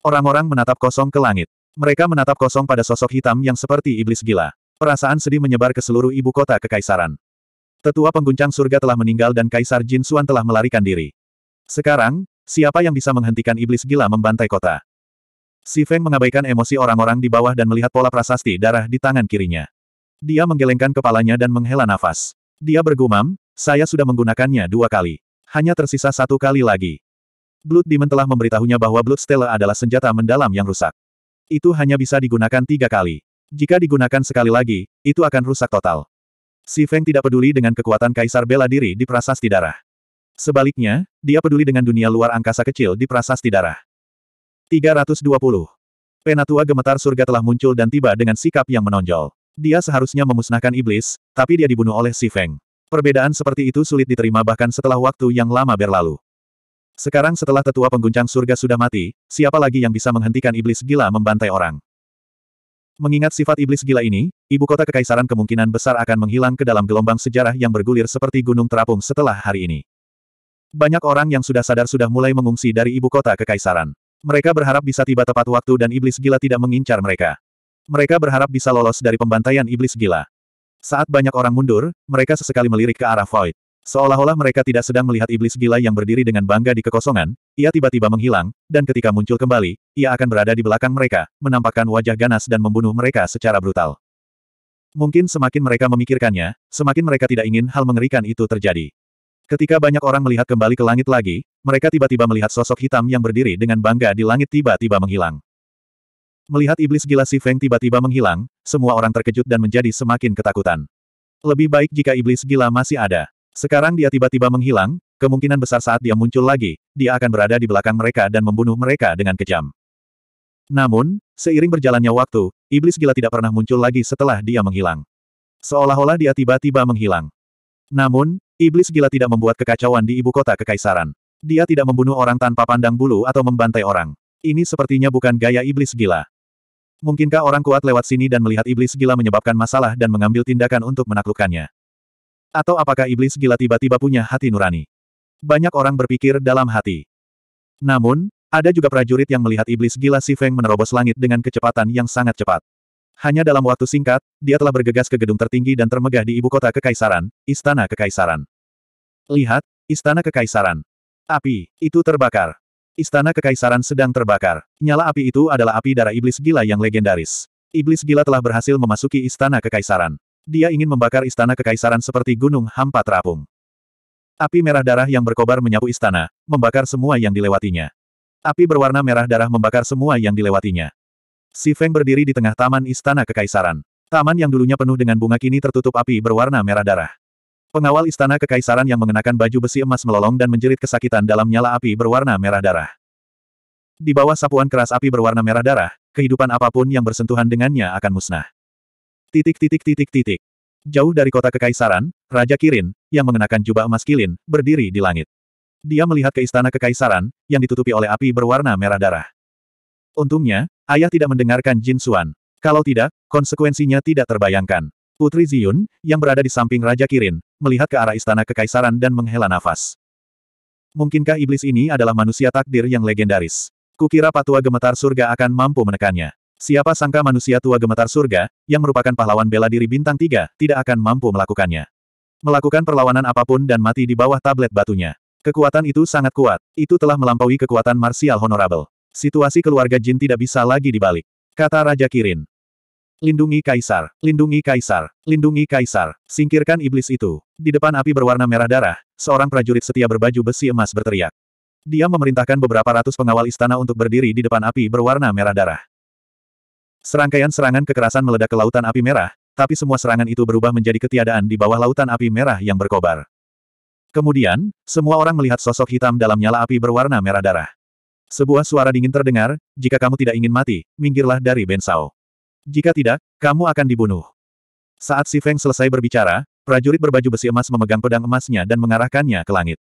Orang-orang menatap kosong ke langit. Mereka menatap kosong pada sosok hitam yang seperti iblis gila. Perasaan sedih menyebar ke seluruh ibu kota kekaisaran. Tetua pengguncang surga telah meninggal dan Kaisar Jin Suan telah melarikan diri. Sekarang, siapa yang bisa menghentikan iblis gila membantai kota? Si Feng mengabaikan emosi orang-orang di bawah dan melihat pola prasasti darah di tangan kirinya. Dia menggelengkan kepalanya dan menghela nafas. Dia bergumam, saya sudah menggunakannya dua kali. Hanya tersisa satu kali lagi. Blood Demon telah memberitahunya bahwa Blood Stella adalah senjata mendalam yang rusak. Itu hanya bisa digunakan tiga kali. Jika digunakan sekali lagi, itu akan rusak total. Si Feng tidak peduli dengan kekuatan Kaisar bela diri di prasasti darah. Sebaliknya, dia peduli dengan dunia luar angkasa kecil di prasasti darah. 320. Penatua gemetar surga telah muncul dan tiba dengan sikap yang menonjol. Dia seharusnya memusnahkan iblis, tapi dia dibunuh oleh Si Feng. Perbedaan seperti itu sulit diterima bahkan setelah waktu yang lama berlalu. Sekarang setelah tetua pengguncang surga sudah mati, siapa lagi yang bisa menghentikan iblis gila membantai orang? Mengingat sifat iblis gila ini, ibu kota kekaisaran kemungkinan besar akan menghilang ke dalam gelombang sejarah yang bergulir seperti gunung terapung setelah hari ini. Banyak orang yang sudah sadar sudah mulai mengungsi dari ibu kota kekaisaran. Mereka berharap bisa tiba tepat waktu dan iblis gila tidak mengincar mereka. Mereka berharap bisa lolos dari pembantaian iblis gila. Saat banyak orang mundur, mereka sesekali melirik ke arah Void. Seolah-olah mereka tidak sedang melihat iblis gila yang berdiri dengan bangga di kekosongan, ia tiba-tiba menghilang, dan ketika muncul kembali, ia akan berada di belakang mereka, menampakkan wajah ganas dan membunuh mereka secara brutal. Mungkin semakin mereka memikirkannya, semakin mereka tidak ingin hal mengerikan itu terjadi. Ketika banyak orang melihat kembali ke langit lagi, mereka tiba-tiba melihat sosok hitam yang berdiri dengan bangga di langit tiba-tiba menghilang. Melihat iblis gila Si Feng tiba-tiba menghilang, semua orang terkejut dan menjadi semakin ketakutan. Lebih baik jika iblis gila masih ada. Sekarang dia tiba-tiba menghilang, kemungkinan besar saat dia muncul lagi, dia akan berada di belakang mereka dan membunuh mereka dengan kejam. Namun, seiring berjalannya waktu, iblis gila tidak pernah muncul lagi setelah dia menghilang. Seolah-olah dia tiba-tiba menghilang. Namun, iblis gila tidak membuat kekacauan di ibu kota kekaisaran. Dia tidak membunuh orang tanpa pandang bulu atau membantai orang. Ini sepertinya bukan gaya iblis gila. Mungkinkah orang kuat lewat sini dan melihat iblis gila menyebabkan masalah dan mengambil tindakan untuk menaklukkannya? Atau apakah iblis gila tiba-tiba punya hati nurani? Banyak orang berpikir dalam hati. Namun, ada juga prajurit yang melihat iblis gila Si Feng menerobos langit dengan kecepatan yang sangat cepat. Hanya dalam waktu singkat, dia telah bergegas ke gedung tertinggi dan termegah di ibu kota Kekaisaran, Istana Kekaisaran. Lihat, Istana Kekaisaran. Api, itu terbakar. Istana Kekaisaran sedang terbakar. Nyala api itu adalah api darah iblis gila yang legendaris. Iblis gila telah berhasil memasuki Istana Kekaisaran. Dia ingin membakar istana kekaisaran seperti gunung hampa terapung. Api merah darah yang berkobar menyapu istana, membakar semua yang dilewatinya. Api berwarna merah darah membakar semua yang dilewatinya. Si Feng berdiri di tengah taman istana kekaisaran. Taman yang dulunya penuh dengan bunga kini tertutup api berwarna merah darah. Pengawal istana kekaisaran yang mengenakan baju besi emas melolong dan menjerit kesakitan dalam nyala api berwarna merah darah. Di bawah sapuan keras api berwarna merah darah, kehidupan apapun yang bersentuhan dengannya akan musnah. Titik titik titik titik. Jauh dari kota kekaisaran, Raja Kirin, yang mengenakan jubah emas kilin, berdiri di langit. Dia melihat ke istana kekaisaran, yang ditutupi oleh api berwarna merah darah. Untungnya, ayah tidak mendengarkan Jin Suan. Kalau tidak, konsekuensinya tidak terbayangkan. Putri Ziyun, yang berada di samping Raja Kirin, melihat ke arah istana kekaisaran dan menghela nafas. Mungkinkah iblis ini adalah manusia takdir yang legendaris? Kukira patua gemetar surga akan mampu menekannya. Siapa sangka manusia tua gemetar surga, yang merupakan pahlawan bela diri bintang tiga, tidak akan mampu melakukannya. Melakukan perlawanan apapun dan mati di bawah tablet batunya. Kekuatan itu sangat kuat, itu telah melampaui kekuatan marsial honorable. Situasi keluarga Jin tidak bisa lagi dibalik. Kata Raja Kirin. Lindungi Kaisar, lindungi Kaisar, lindungi Kaisar, singkirkan iblis itu. Di depan api berwarna merah darah, seorang prajurit setia berbaju besi emas berteriak. Dia memerintahkan beberapa ratus pengawal istana untuk berdiri di depan api berwarna merah darah. Serangkaian serangan kekerasan meledak ke lautan api merah, tapi semua serangan itu berubah menjadi ketiadaan di bawah lautan api merah yang berkobar. Kemudian, semua orang melihat sosok hitam dalam nyala api berwarna merah darah. Sebuah suara dingin terdengar, jika kamu tidak ingin mati, minggirlah dari Bensao. Jika tidak, kamu akan dibunuh. Saat Si Feng selesai berbicara, prajurit berbaju besi emas memegang pedang emasnya dan mengarahkannya ke langit.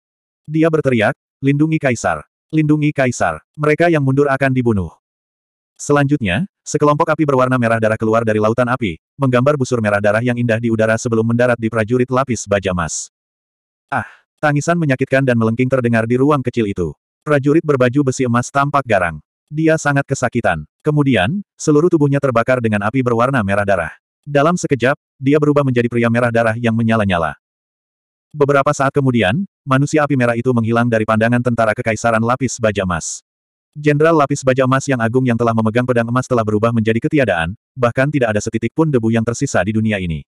Dia berteriak, lindungi Kaisar, lindungi Kaisar, mereka yang mundur akan dibunuh. Selanjutnya, Sekelompok api berwarna merah darah keluar dari lautan api, menggambar busur merah darah yang indah di udara sebelum mendarat di prajurit lapis baja emas. Ah, tangisan menyakitkan dan melengking terdengar di ruang kecil itu. Prajurit berbaju besi emas tampak garang. Dia sangat kesakitan. Kemudian, seluruh tubuhnya terbakar dengan api berwarna merah darah. Dalam sekejap, dia berubah menjadi pria merah darah yang menyala-nyala. Beberapa saat kemudian, manusia api merah itu menghilang dari pandangan tentara kekaisaran lapis baja emas. Jenderal lapis baja emas yang agung yang telah memegang pedang emas telah berubah menjadi ketiadaan, bahkan tidak ada setitik pun debu yang tersisa di dunia ini.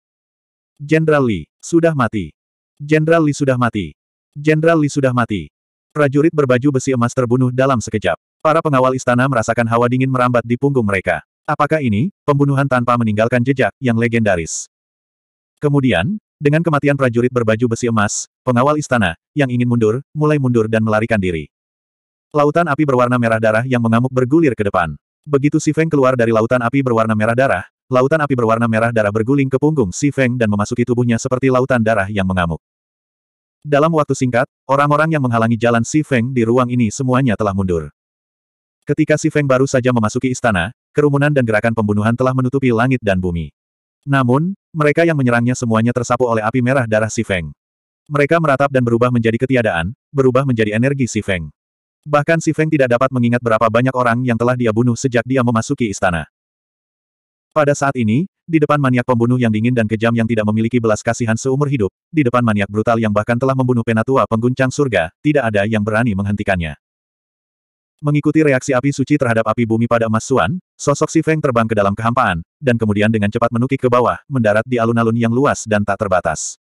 Jenderal Li, sudah mati. Jenderal Li sudah mati. Jenderal Li sudah mati. Prajurit berbaju besi emas terbunuh dalam sekejap. Para pengawal istana merasakan hawa dingin merambat di punggung mereka. Apakah ini, pembunuhan tanpa meninggalkan jejak, yang legendaris? Kemudian, dengan kematian prajurit berbaju besi emas, pengawal istana, yang ingin mundur, mulai mundur dan melarikan diri. Lautan api berwarna merah darah yang mengamuk bergulir ke depan. Begitu Si Feng keluar dari lautan api berwarna merah darah, lautan api berwarna merah darah berguling ke punggung Si Feng dan memasuki tubuhnya seperti lautan darah yang mengamuk. Dalam waktu singkat, orang-orang yang menghalangi jalan Si Feng di ruang ini semuanya telah mundur. Ketika Si Feng baru saja memasuki istana, kerumunan dan gerakan pembunuhan telah menutupi langit dan bumi. Namun, mereka yang menyerangnya semuanya tersapu oleh api merah darah Si Feng. Mereka meratap dan berubah menjadi ketiadaan, berubah menjadi energi Si Feng. Bahkan Si Feng tidak dapat mengingat berapa banyak orang yang telah dia bunuh sejak dia memasuki istana. Pada saat ini, di depan maniak pembunuh yang dingin dan kejam yang tidak memiliki belas kasihan seumur hidup, di depan maniak brutal yang bahkan telah membunuh penatua pengguncang surga, tidak ada yang berani menghentikannya. Mengikuti reaksi api suci terhadap api bumi pada emas Suan, sosok Si Feng terbang ke dalam kehampaan, dan kemudian dengan cepat menukik ke bawah, mendarat di alun-alun yang luas dan tak terbatas.